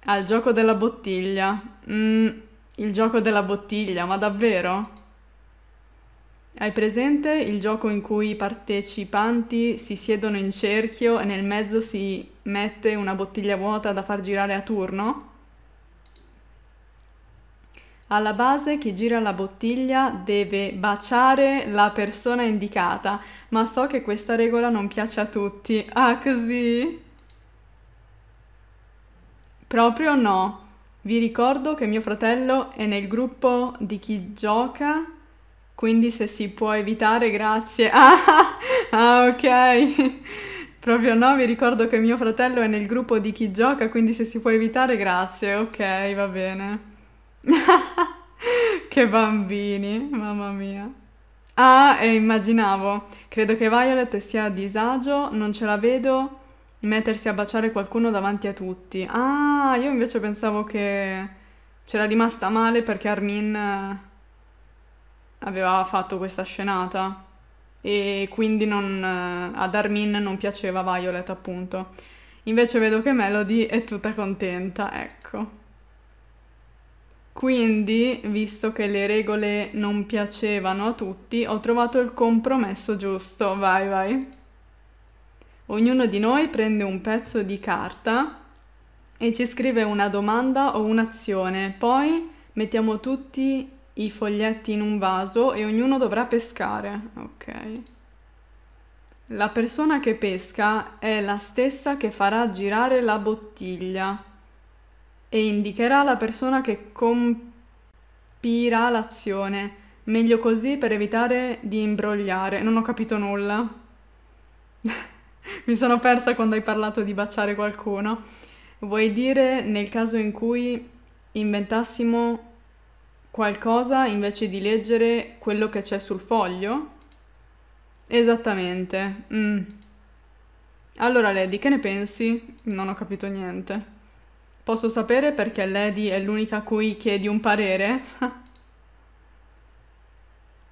Al gioco della bottiglia. Mmm... Il gioco della bottiglia, ma davvero? Hai presente il gioco in cui i partecipanti si siedono in cerchio e nel mezzo si mette una bottiglia vuota da far girare a turno? Alla base chi gira la bottiglia deve baciare la persona indicata, ma so che questa regola non piace a tutti. Ah, così? Proprio no. Vi ricordo che mio fratello è nel gruppo di chi gioca, quindi se si può evitare, grazie. Ah, (laughs) ah ok. Proprio no, vi ricordo che mio fratello è nel gruppo di chi gioca, quindi se si può evitare, grazie. Ok, va bene. (laughs) che bambini, mamma mia. Ah, e immaginavo. Credo che Violet sia a disagio, non ce la vedo mettersi a baciare qualcuno davanti a tutti. Ah, io invece pensavo che c'era rimasta male perché Armin eh, aveva fatto questa scenata e quindi non, eh, ad Armin non piaceva Violet appunto. Invece vedo che Melody è tutta contenta, ecco. Quindi, visto che le regole non piacevano a tutti, ho trovato il compromesso giusto. Vai, vai ognuno di noi prende un pezzo di carta e ci scrive una domanda o un'azione, poi mettiamo tutti i foglietti in un vaso e ognuno dovrà pescare. Ok. La persona che pesca è la stessa che farà girare la bottiglia e indicherà la persona che compirà l'azione. Meglio così per evitare di imbrogliare. Non ho capito nulla. (laughs) (laughs) Mi sono persa quando hai parlato di baciare qualcuno. Vuoi dire nel caso in cui inventassimo qualcosa invece di leggere quello che c'è sul foglio? Esattamente. Mm. Allora, Lady, che ne pensi? Non ho capito niente. Posso sapere perché Lady è l'unica a cui chiedi un parere? (laughs)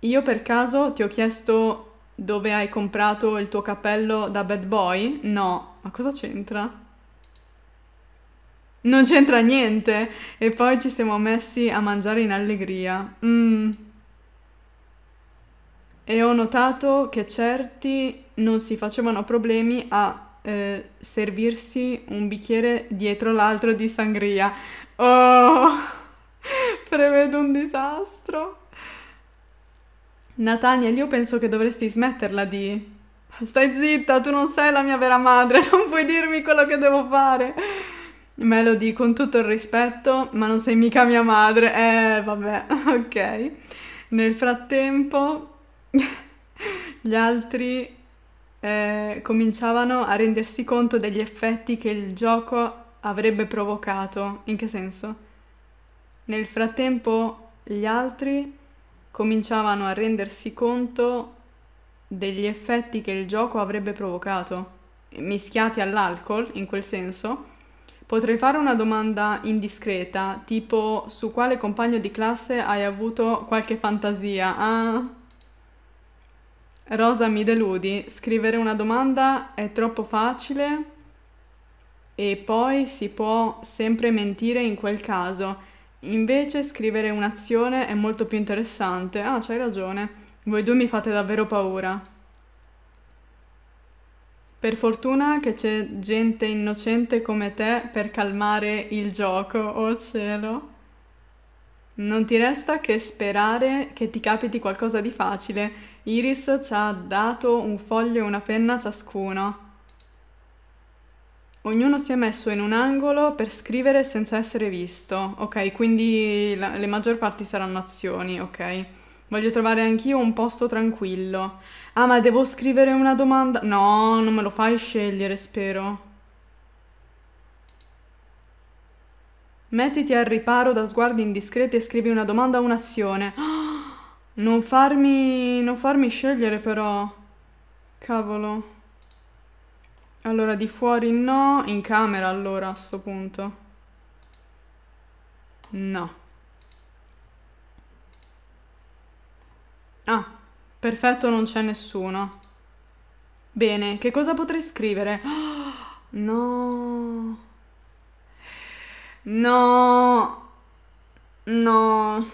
Io per caso ti ho chiesto dove hai comprato il tuo cappello da bad boy? No, ma cosa c'entra? Non c'entra niente! E poi ci siamo messi a mangiare in allegria. Mm. E ho notato che certi non si facevano problemi a eh, servirsi un bicchiere dietro l'altro di sangria. Oh, (laughs) prevedo un disastro. Nataniel, io penso che dovresti smetterla di... Stai zitta, tu non sei la mia vera madre, (laughs) non puoi dirmi quello che devo fare. Melody, con tutto il rispetto, ma non sei mica mia madre. Eh, vabbè, (laughs) ok. Nel frattempo, (laughs) gli altri eh, cominciavano a rendersi conto degli effetti che il gioco avrebbe provocato. In che senso? Nel frattempo, gli altri cominciavano a rendersi conto degli effetti che il gioco avrebbe provocato, mischiati all'alcol, in quel senso, potrei fare una domanda indiscreta, tipo su quale compagno di classe hai avuto qualche fantasia? Ah. Rosa mi deludi, scrivere una domanda è troppo facile e poi si può sempre mentire in quel caso. Invece scrivere un'azione è molto più interessante. Ah, c'hai ragione. Voi due mi fate davvero paura. Per fortuna che c'è gente innocente come te per calmare il gioco, oh cielo. Non ti resta che sperare che ti capiti qualcosa di facile. Iris ci ha dato un foglio e una penna ciascuno. Ognuno si è messo in un angolo per scrivere senza essere visto, ok? Quindi la, le maggior parti saranno azioni, ok? Voglio trovare anch'io un posto tranquillo. Ah, ma devo scrivere una domanda? No, non me lo fai scegliere, spero. Mettiti al riparo da sguardi indiscreti e scrivi una domanda o un'azione. (gasps) non farmi... non farmi scegliere però. Cavolo. Allora, di fuori no, in camera allora a sto punto. No. Ah, perfetto, non c'è nessuno. Bene, che cosa potrei scrivere? Oh, (gasps) no. No. No.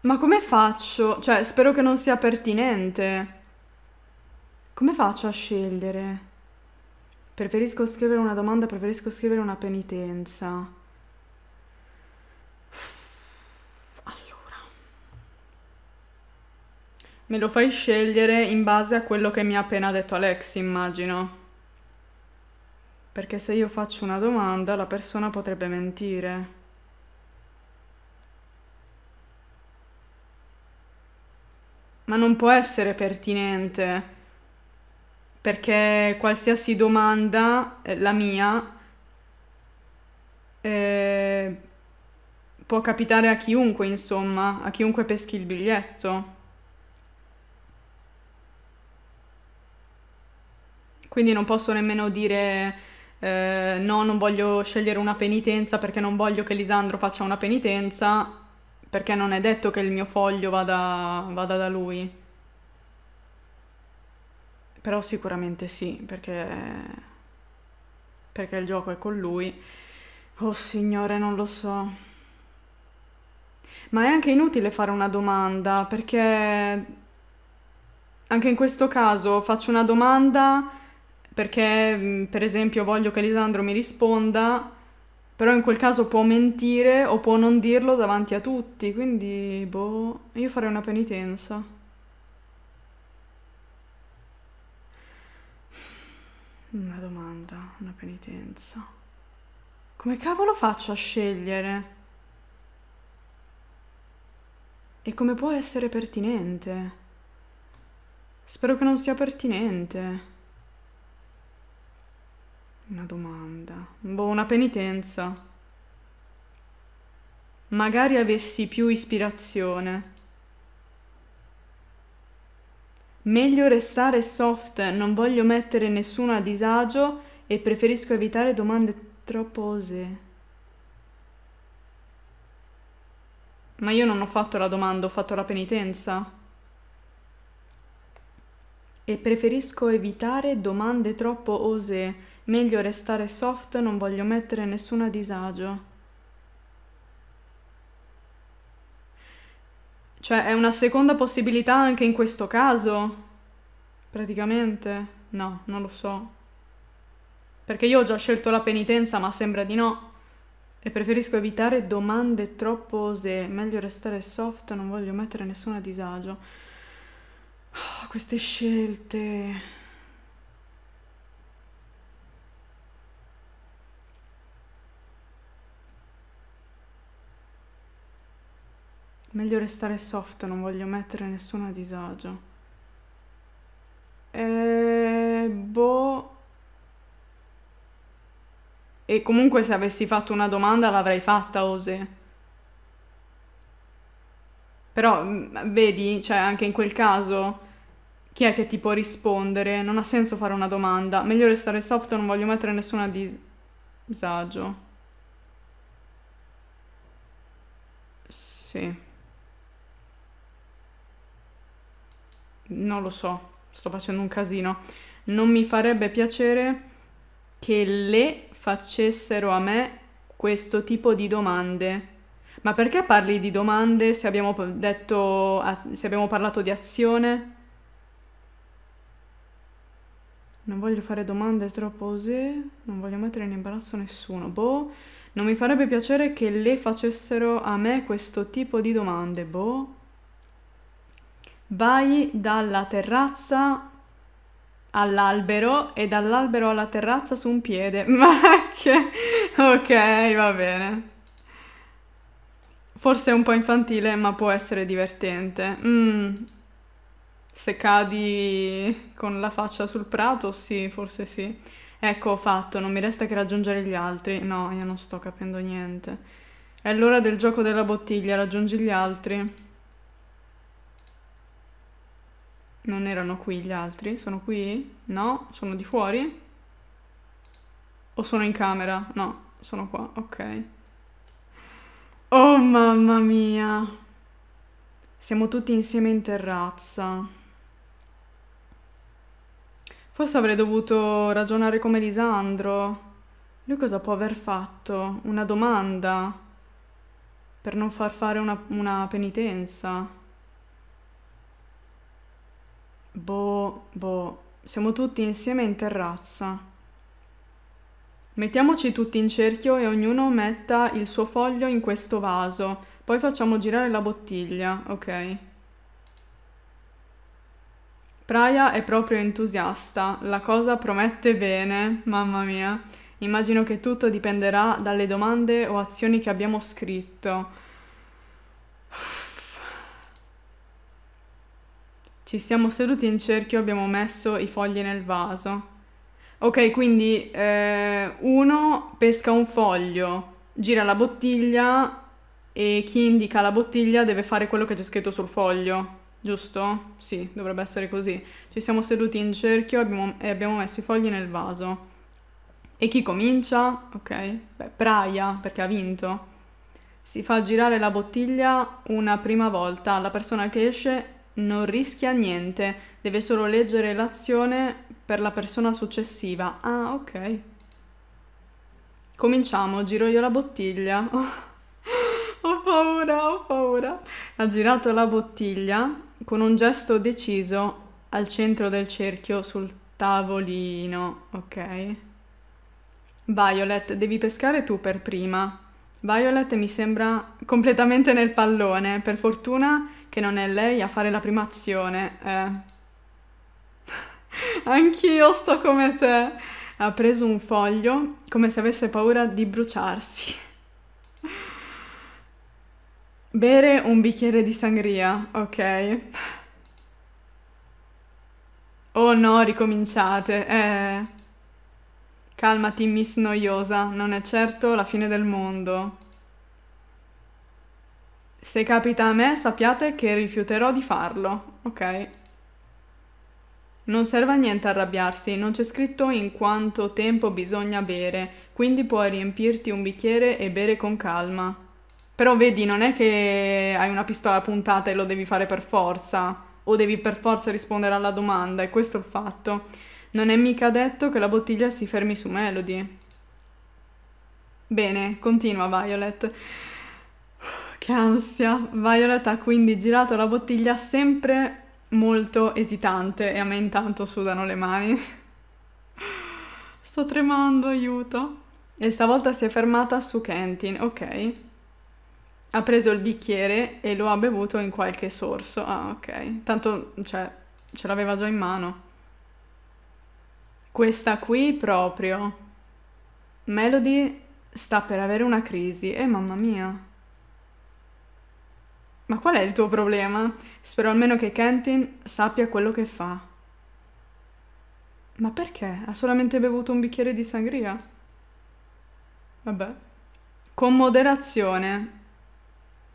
Ma come faccio? Cioè, spero che non sia pertinente. Come faccio a scegliere? Preferisco scrivere una domanda, preferisco scrivere una penitenza. Allora. Me lo fai scegliere in base a quello che mi ha appena detto Alex, immagino. Perché se io faccio una domanda, la persona potrebbe mentire. Ma non può essere pertinente perché qualsiasi domanda, eh, la mia, eh, può capitare a chiunque, insomma, a chiunque peschi il biglietto. Quindi non posso nemmeno dire eh, no, non voglio scegliere una penitenza perché non voglio che Lisandro faccia una penitenza, perché non è detto che il mio foglio vada, vada da lui però sicuramente sì, perché, perché il gioco è con lui. Oh signore, non lo so. Ma è anche inutile fare una domanda, perché anche in questo caso faccio una domanda perché per esempio voglio che Lisandro mi risponda, però in quel caso può mentire o può non dirlo davanti a tutti, quindi boh, io farei una penitenza. Una domanda, una penitenza. Come cavolo faccio a scegliere? E come può essere pertinente? Spero che non sia pertinente. Una domanda. Boh, una penitenza. Magari avessi più ispirazione. Meglio restare soft, non voglio mettere nessuno a disagio e preferisco evitare domande troppo osee. Ma io non ho fatto la domanda, ho fatto la penitenza. E preferisco evitare domande troppo osee. Meglio restare soft, non voglio mettere nessuno a disagio. Cioè, è una seconda possibilità anche in questo caso? Praticamente? No, non lo so. Perché io ho già scelto la penitenza, ma sembra di no. E preferisco evitare domande troppo osee. Meglio restare soft, non voglio mettere nessuno a disagio. Oh, queste scelte. Meglio restare soft, non voglio mettere nessuno a disagio. E eh, boh. E comunque se avessi fatto una domanda l'avrei fatta, Ose. Però mm, vedi, cioè anche in quel caso chi è che ti può rispondere? Non ha senso fare una domanda. Meglio restare soft, non voglio mettere nessuno a dis disagio. Sì. non lo so, sto facendo un casino. Non mi farebbe piacere che le facessero a me questo tipo di domande. Ma perché parli di domande se abbiamo, detto, se abbiamo parlato di azione? Non voglio fare domande troppo osè, non voglio mettere in imbarazzo nessuno. Boh, non mi farebbe piacere che le facessero a me questo tipo di domande, boh. Vai dalla terrazza all'albero e dall'albero alla terrazza su un piede. (laughs) Ma che... Ok, va bene. Forse è un po' infantile, ma può essere divertente. Mm. Se cadi con la faccia sul prato, sì, forse sì. Ecco, ho fatto, non mi resta che raggiungere gli altri. No, io non sto capendo niente. È l'ora del gioco della bottiglia, raggiungi gli altri. Non erano qui gli altri? Sono qui? No? Sono di fuori? O sono in camera? No, sono qua, ok. Oh mamma mia! Siamo tutti insieme in terrazza. Forse avrei dovuto ragionare come Lisandro. Lui cosa può aver fatto? Una domanda? Per non far fare una, una penitenza? Boh, boh, siamo tutti insieme in terrazza. Mettiamoci tutti in cerchio e ognuno metta il suo foglio in questo vaso, poi facciamo girare la bottiglia, ok? Praia è proprio entusiasta, la cosa promette bene, mamma mia. Immagino che tutto dipenderà dalle domande o azioni che abbiamo scritto. Uff. Ci siamo seduti in cerchio, e abbiamo messo i fogli nel vaso. Ok, quindi eh, uno pesca un foglio, gira la bottiglia e chi indica la bottiglia deve fare quello che c'è scritto sul foglio, giusto? Sì, dovrebbe essere così. Ci siamo seduti in cerchio abbiamo, e abbiamo messo i fogli nel vaso. E chi comincia? Ok, beh, Praia, perché ha vinto. Si fa girare la bottiglia una prima volta alla persona che esce non rischia niente, deve solo leggere l'azione per la persona successiva. Ah, ok. Cominciamo, giro io la bottiglia. (laughs) ho paura, ho paura. Ha girato la bottiglia con un gesto deciso al centro del cerchio sul tavolino, ok? Violet, devi pescare tu per prima. Violet mi sembra completamente nel pallone, per fortuna che non è lei a fare la prima azione. Eh. (laughs) Anch'io sto come te. Ha preso un foglio come se avesse paura di bruciarsi. Bere un bicchiere di sangria, ok. Oh no, ricominciate. Eh. Calmati, miss noiosa, non è certo la fine del mondo. Se capita a me, sappiate che rifiuterò di farlo, ok? Non serve a niente arrabbiarsi, non c'è scritto in quanto tempo bisogna bere, quindi puoi riempirti un bicchiere e bere con calma. Però vedi, non è che hai una pistola puntata e lo devi fare per forza, o devi per forza rispondere alla domanda, e questo è il fatto. Non è mica detto che la bottiglia si fermi su Melody. Bene, continua Violet. Che ansia. Violet ha quindi girato la bottiglia sempre molto esitante e a me intanto sudano le mani. Sto tremando, aiuto. E stavolta si è fermata su Kentin, ok. Ha preso il bicchiere e lo ha bevuto in qualche sorso. Ah, ok. Tanto, cioè, ce l'aveva già in mano. Questa qui proprio. Melody sta per avere una crisi. Eh, mamma mia. Ma qual è il tuo problema? Spero almeno che Kentin sappia quello che fa. Ma perché? Ha solamente bevuto un bicchiere di sangria? Vabbè. Con moderazione.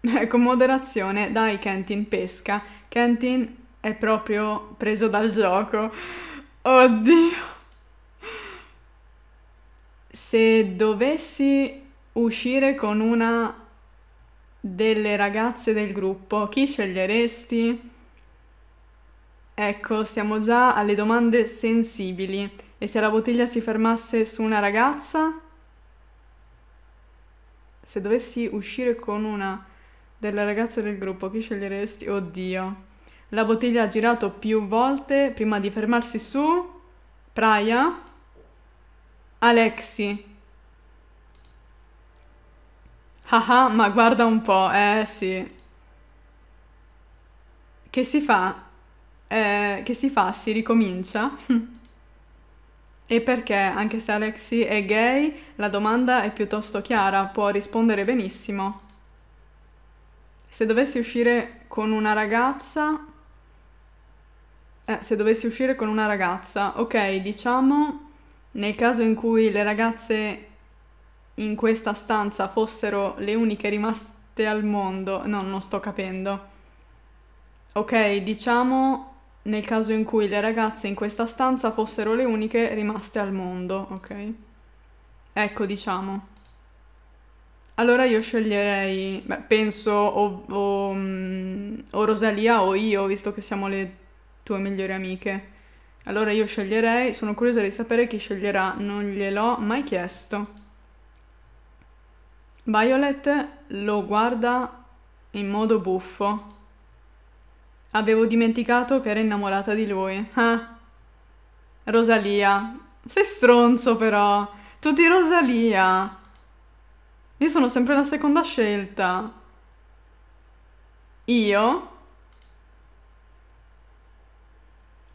Eh, (laughs) con moderazione, dai Kentin, pesca. Kentin è proprio preso dal gioco. Oddio. Se dovessi uscire con una delle ragazze del gruppo, chi sceglieresti? Ecco, siamo già alle domande sensibili. E se la bottiglia si fermasse su una ragazza? Se dovessi uscire con una delle ragazze del gruppo, chi sceglieresti? Oddio. La bottiglia ha girato più volte prima di fermarsi su Praia, Alexi, Ah ah, ma guarda un po', eh sì. Che si fa? Eh, che si fa? Si ricomincia? (laughs) e perché, anche se Alexi è gay, la domanda è piuttosto chiara, può rispondere benissimo. Se dovessi uscire con una ragazza... Eh, se dovessi uscire con una ragazza, ok, diciamo nel caso in cui le ragazze in questa stanza fossero le uniche rimaste al mondo. No, non sto capendo. Ok, diciamo nel caso in cui le ragazze in questa stanza fossero le uniche rimaste al mondo, ok? Ecco, diciamo. Allora io sceglierei, beh, penso o, o, mm, o Rosalia o io, visto che siamo le tue migliori amiche. Allora io sceglierei, sono curiosa di sapere chi sceglierà, non gliel'ho mai chiesto. Violet lo guarda in modo buffo. Avevo dimenticato che era innamorata di lui. Ah. Rosalia. Sei stronzo però. Tutti Rosalia. Io sono sempre la seconda scelta. Io?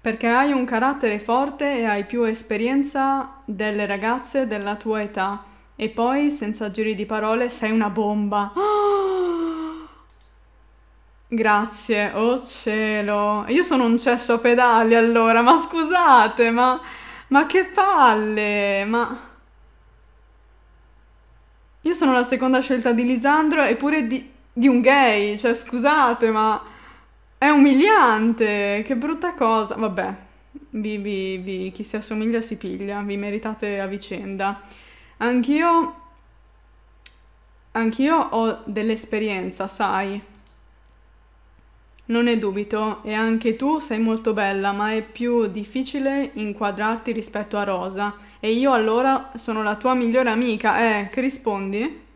Perché hai un carattere forte e hai più esperienza delle ragazze della tua età e poi, senza giri di parole, sei una bomba. (gasps) Grazie, oh cielo. Io sono un cesso a pedali allora, ma scusate, ma, ma che palle, ma... Io sono la seconda scelta di Lisandro eppure di, di un gay, cioè scusate, ma è umiliante, che brutta cosa. Vabbè, vi, vi, vi, chi si assomiglia si piglia, vi meritate a vicenda. Anch'io, anch'io ho dell'esperienza, sai. Non ne dubito, e anche tu sei molto bella, ma è più difficile inquadrarti rispetto a Rosa. E io allora sono la tua migliore amica, eh, che rispondi?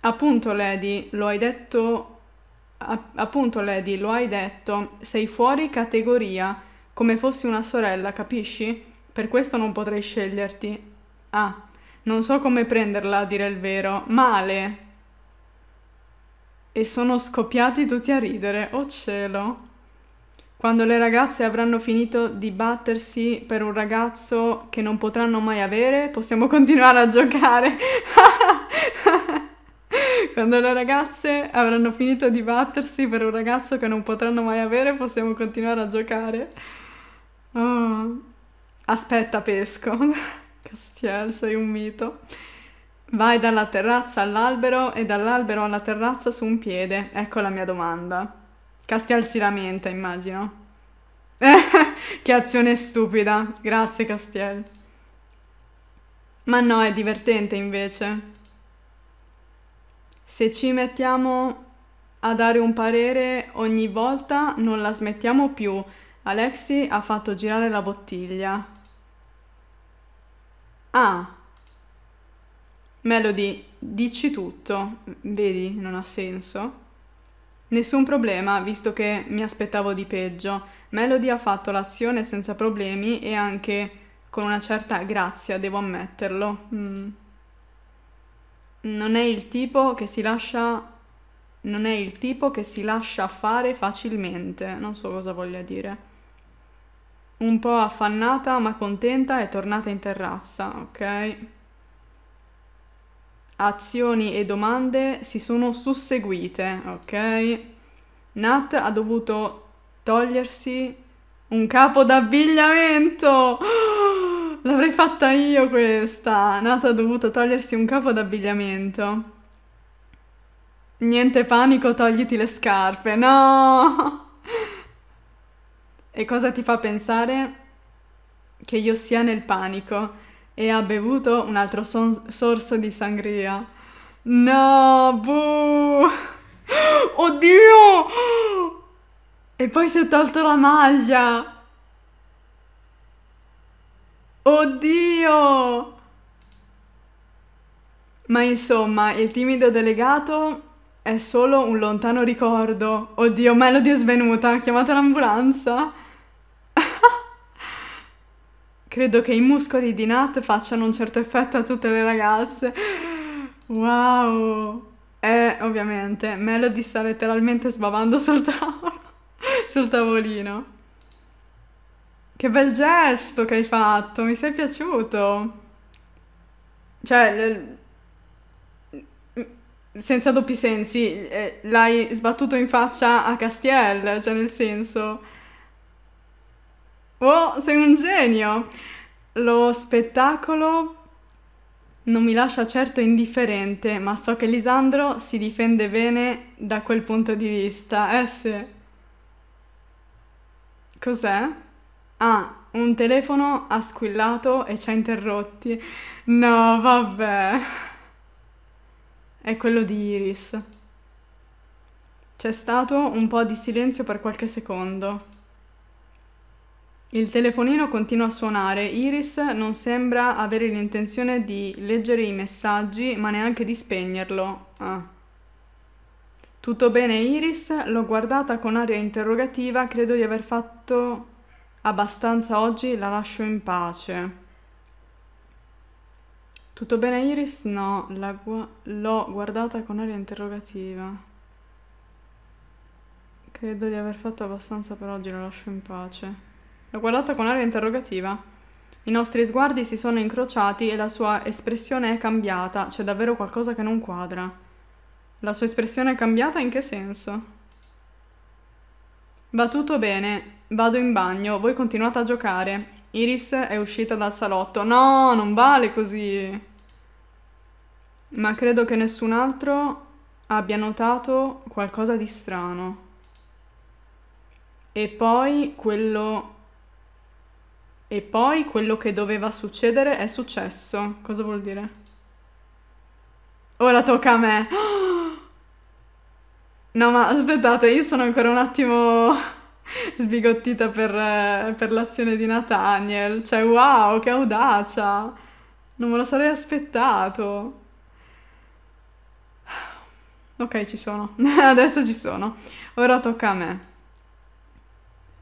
Appunto, Lady, lo hai detto. Appunto, Lady, lo hai detto. Sei fuori categoria, come fossi una sorella, capisci? Per questo non potrei sceglierti. Ah, non so come prenderla a dire il vero. Male. E sono scoppiati tutti a ridere. Oh cielo. Quando le ragazze avranno finito di battersi per un ragazzo che non potranno mai avere, possiamo (laughs) continuare a giocare. (laughs) Quando le ragazze avranno finito di battersi per un ragazzo che non potranno mai avere, possiamo continuare a giocare. Oh. Aspetta, pesco. (laughs) Castiel, sei un mito. Vai dalla terrazza all'albero e dall'albero alla terrazza su un piede. Ecco la mia domanda. Castiel si lamenta, immagino. (laughs) che azione stupida. Grazie, Castiel. Ma no, è divertente invece. Se ci mettiamo a dare un parere ogni volta non la smettiamo più. Alexi ha fatto girare la bottiglia. Ah, Melody, dici tutto, vedi, non ha senso. Nessun problema, visto che mi aspettavo di peggio. Melody ha fatto l'azione senza problemi e anche con una certa grazia, devo ammetterlo. Mm. Non è il tipo che si lascia non è il tipo che si lascia fare facilmente, non so cosa voglia dire un po' affannata ma contenta, è tornata in terrazza, ok? Azioni e domande si sono susseguite, ok? Nat ha dovuto togliersi un capo d'abbigliamento! (gasps) L'avrei fatta io questa! Nat ha dovuto togliersi un capo d'abbigliamento. Niente panico, togliti le scarpe, no! (laughs) E cosa ti fa pensare? Che io sia nel panico e ha bevuto un altro sorso di sangria. No, buh! (laughs) Oddio! E poi si è tolto la maglia. Oddio! Ma insomma, il timido delegato è solo un lontano ricordo. Oddio, Melody è svenuta, ha chiamato l'ambulanza. Credo che i muscoli di Nat facciano un certo effetto a tutte le ragazze. Wow! E ovviamente Melody sta letteralmente sbavando sul tavolo. (laughs) sul tavolino. Che bel gesto che hai fatto, mi sei piaciuto. Cioè, senza doppi sensi, eh, l'hai sbattuto in faccia a Castiel, cioè nel senso... Oh, sei un genio! Lo spettacolo non mi lascia certo indifferente, ma so che Lisandro si difende bene da quel punto di vista. Eh sì. Cos'è? Ah, un telefono ha squillato e ci ha interrotti. No, vabbè. È quello di Iris. C'è stato un po' di silenzio per qualche secondo. Il telefonino continua a suonare. Iris non sembra avere l'intenzione di leggere i messaggi, ma neanche di spegnerlo. Ah. Tutto bene, Iris? L'ho guardata con aria interrogativa. Credo di aver fatto abbastanza oggi. La lascio in pace. Tutto bene, Iris? No, gu l'ho guardata con aria interrogativa. Credo di aver fatto abbastanza per oggi. La lascio in pace. L'ho guardata con aria interrogativa. I nostri sguardi si sono incrociati e la sua espressione è cambiata, c'è davvero qualcosa che non quadra. La sua espressione è cambiata in che senso? Va tutto bene, vado in bagno, voi continuate a giocare. Iris è uscita dal salotto. No, non vale così. Ma credo che nessun altro abbia notato qualcosa di strano. E poi quello e poi quello che doveva succedere è successo. Cosa vuol dire? Ora tocca a me. (gasps) No, ma aspettate, io sono ancora un attimo (laughs) sbigottita per, eh, per l'azione di Nathaniel. Cioè, wow, che audacia! Non me lo sarei aspettato. (sighs) Ok, ci sono. (laughs) Adesso ci sono. Ora tocca a me.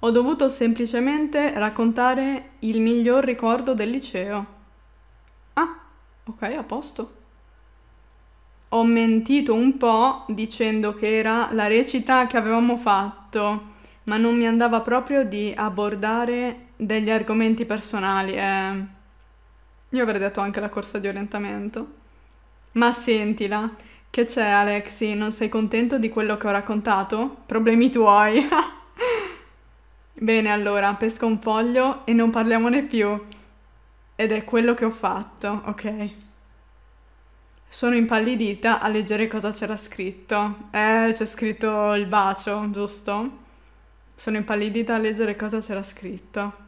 Ho dovuto semplicemente raccontare il miglior ricordo del liceo. Ah, ok, a posto. Ho mentito un po' dicendo che era la recita che avevamo fatto, ma non mi andava proprio di abordare degli argomenti personali. Eh. Io avrei detto anche la corsa di orientamento. Ma sentila, che c'è Alexi? Non sei contento di quello che ho raccontato? Problemi tuoi. (laughs) Bene, allora pesco un foglio e non parliamone più. Ed è quello che ho fatto, ok? Sono impallidita a leggere cosa c'era scritto. Eh, c'è scritto il bacio, giusto? Sono impallidita a leggere cosa c'era scritto.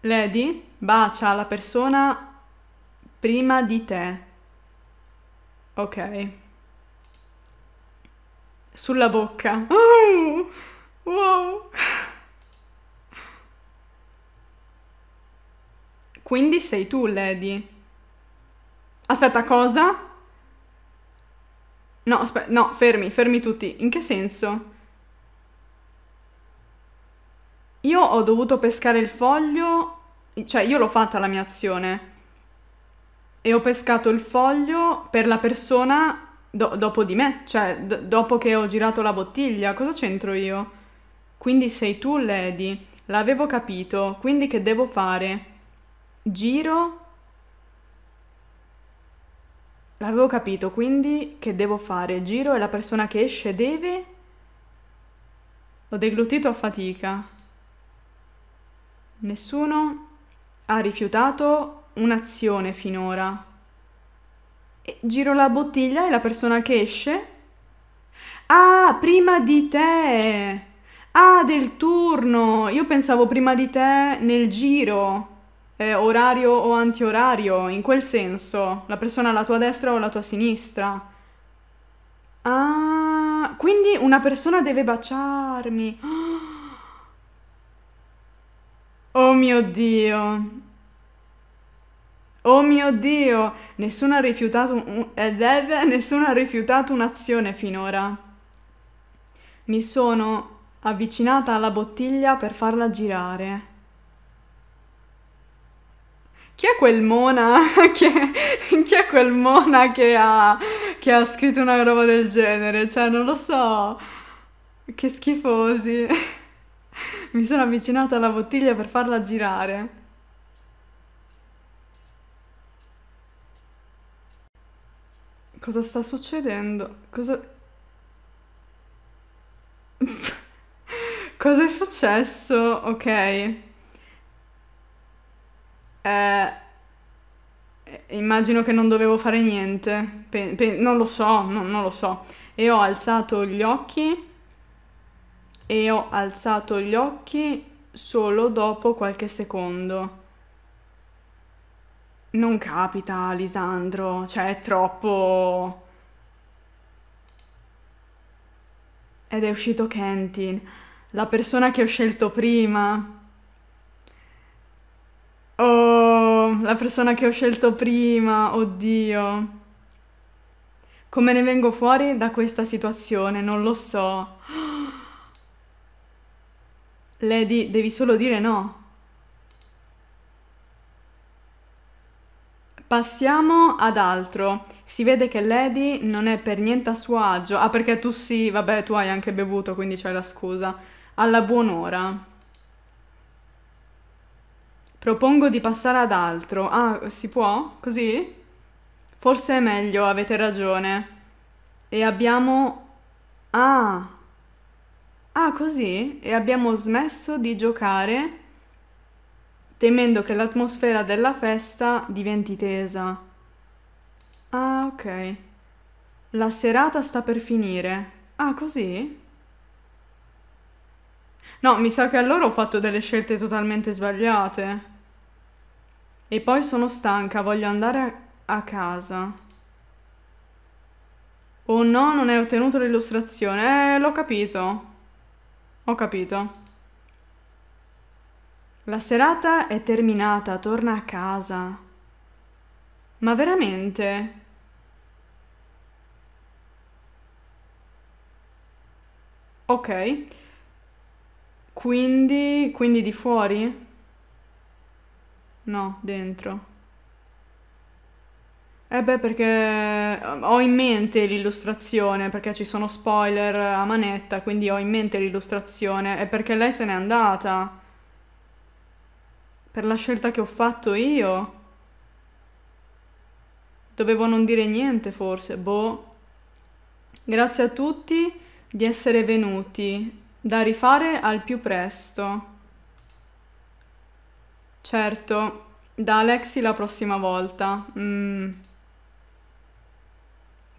Lady bacia la persona prima di te. Ok. Sulla bocca. Oh! Wow! Quindi sei tu, Lady. Aspetta, cosa? No, aspetta, no, fermi, fermi tutti. In che senso? Io ho dovuto pescare il foglio, cioè io l'ho fatta la mia azione. E ho pescato il foglio per la persona do dopo di me, cioè dopo che ho girato la bottiglia. Cosa c'entro io? Quindi sei tu, Lady. L'avevo capito, quindi che devo fare? Giro. L'avevo capito, quindi che devo fare? Giro e la persona che esce deve... Ho deglutito a fatica. Nessuno ha rifiutato un'azione finora. E giro la bottiglia e la persona che esce... Ah, prima di te! Ah, del turno! Io pensavo prima di te nel giro, eh, orario o antiorario, in quel senso, la persona alla tua destra o alla tua sinistra. Ah, quindi una persona deve baciarmi. (gasps) Oh mio Dio. Oh mio Dio, nessuno ha rifiutato, un... eh, eh, nessuno ha rifiutato un'azione finora. Mi sono avvicinata alla bottiglia per farla girare. Chi è quel mona? (laughs) chi, è, chi è quel mona che ha, che ha scritto una roba del genere? Cioè, non lo so. Che schifosi. (laughs) Mi sono avvicinata alla bottiglia per farla girare. Cosa sta succedendo? Cosa... Cosa è successo? Ok. Eh, immagino che non dovevo fare niente. Pe- pe- non lo so, no, non lo so. E ho alzato gli occhi. E ho alzato gli occhi solo dopo qualche secondo. Non capita, Lisandro, cioè è troppo... Ed è uscito Kentin la persona che ho scelto prima Oh, la persona che ho scelto prima, oddio. Come ne vengo fuori da questa situazione? Non lo so. (gasps) Lady, devi solo dire no. Passiamo ad altro. Si vede che Lady non è per niente a suo agio. Ah, perché tu sì, vabbè, tu hai anche bevuto, quindi c'è la scusa alla buon'ora. Propongo di passare ad altro. Ah, si può? Così? Forse è meglio, avete ragione. E abbiamo... Ah! Ah, così? E abbiamo smesso di giocare temendo che l'atmosfera della festa diventi tesa. Ah, ok. La serata sta per finire. Ah, così? No, mi sa che allora ho fatto delle scelte totalmente sbagliate. E poi sono stanca, voglio andare a casa. Oh no, non hai ottenuto l'illustrazione. Eh, l'ho capito. Ho capito. La serata è terminata, torna a casa. Ma veramente? Ok. Quindi, quindi di fuori? No, dentro. Eh beh, perché eh, ho in mente l'illustrazione, perché ci sono spoiler a manetta, quindi ho in mente l'illustrazione. È perché lei se n'è andata. Per la scelta che ho fatto io. Dovevo non dire niente, forse. Boh. Grazie a tutti di essere venuti. Da rifare al più presto. Certo, da Alexi la prossima volta. Mm.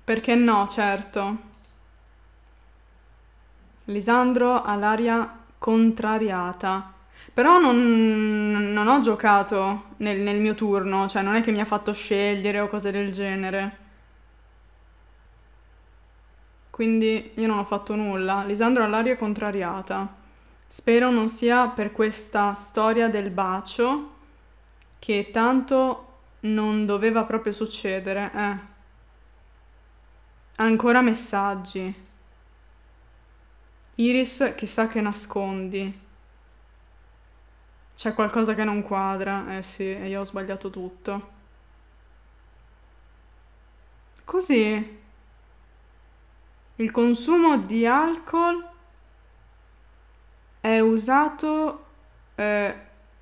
Perché no, certo. Lisandro ha l'aria contrariata. Però non, non ho giocato nel, nel mio turno, cioè non è che mi ha fatto scegliere o cose del genere quindi io non ho fatto nulla. Lisandro all'aria contrariata. Spero non sia per questa storia del bacio che tanto non doveva proprio succedere. Eh. Ancora messaggi. Iris, chissà che nascondi. C'è qualcosa che non quadra. Eh sì, e io ho sbagliato tutto. Così. Il consumo di alcol è usato, eh,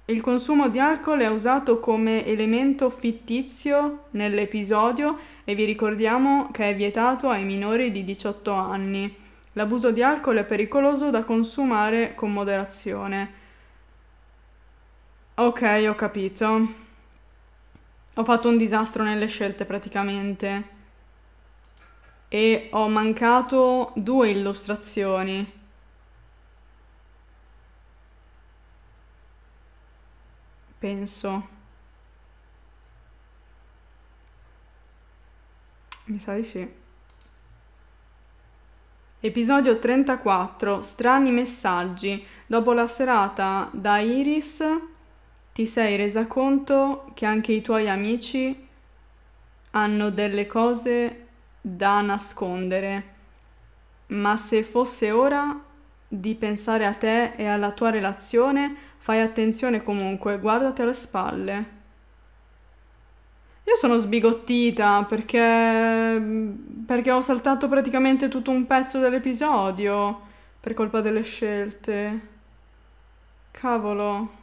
il consumo di alcol è usato come elemento fittizio nell'episodio e vi ricordiamo che è vietato ai minori di 18 anni. L'abuso di alcol è pericoloso da consumare con moderazione. Ok, ho capito. Ho fatto un disastro nelle scelte praticamente e ho mancato due illustrazioni. Penso. Mi sa di sì. Episodio 34. Strani messaggi. Dopo la serata da Iris ti sei resa conto che anche i tuoi amici hanno delle cose da nascondere, ma se fosse ora di pensare a te e alla tua relazione, fai attenzione comunque, guardate alle spalle. Io sono sbigottita perché, perché ho saltato praticamente tutto un pezzo dell'episodio per colpa delle scelte. Cavolo.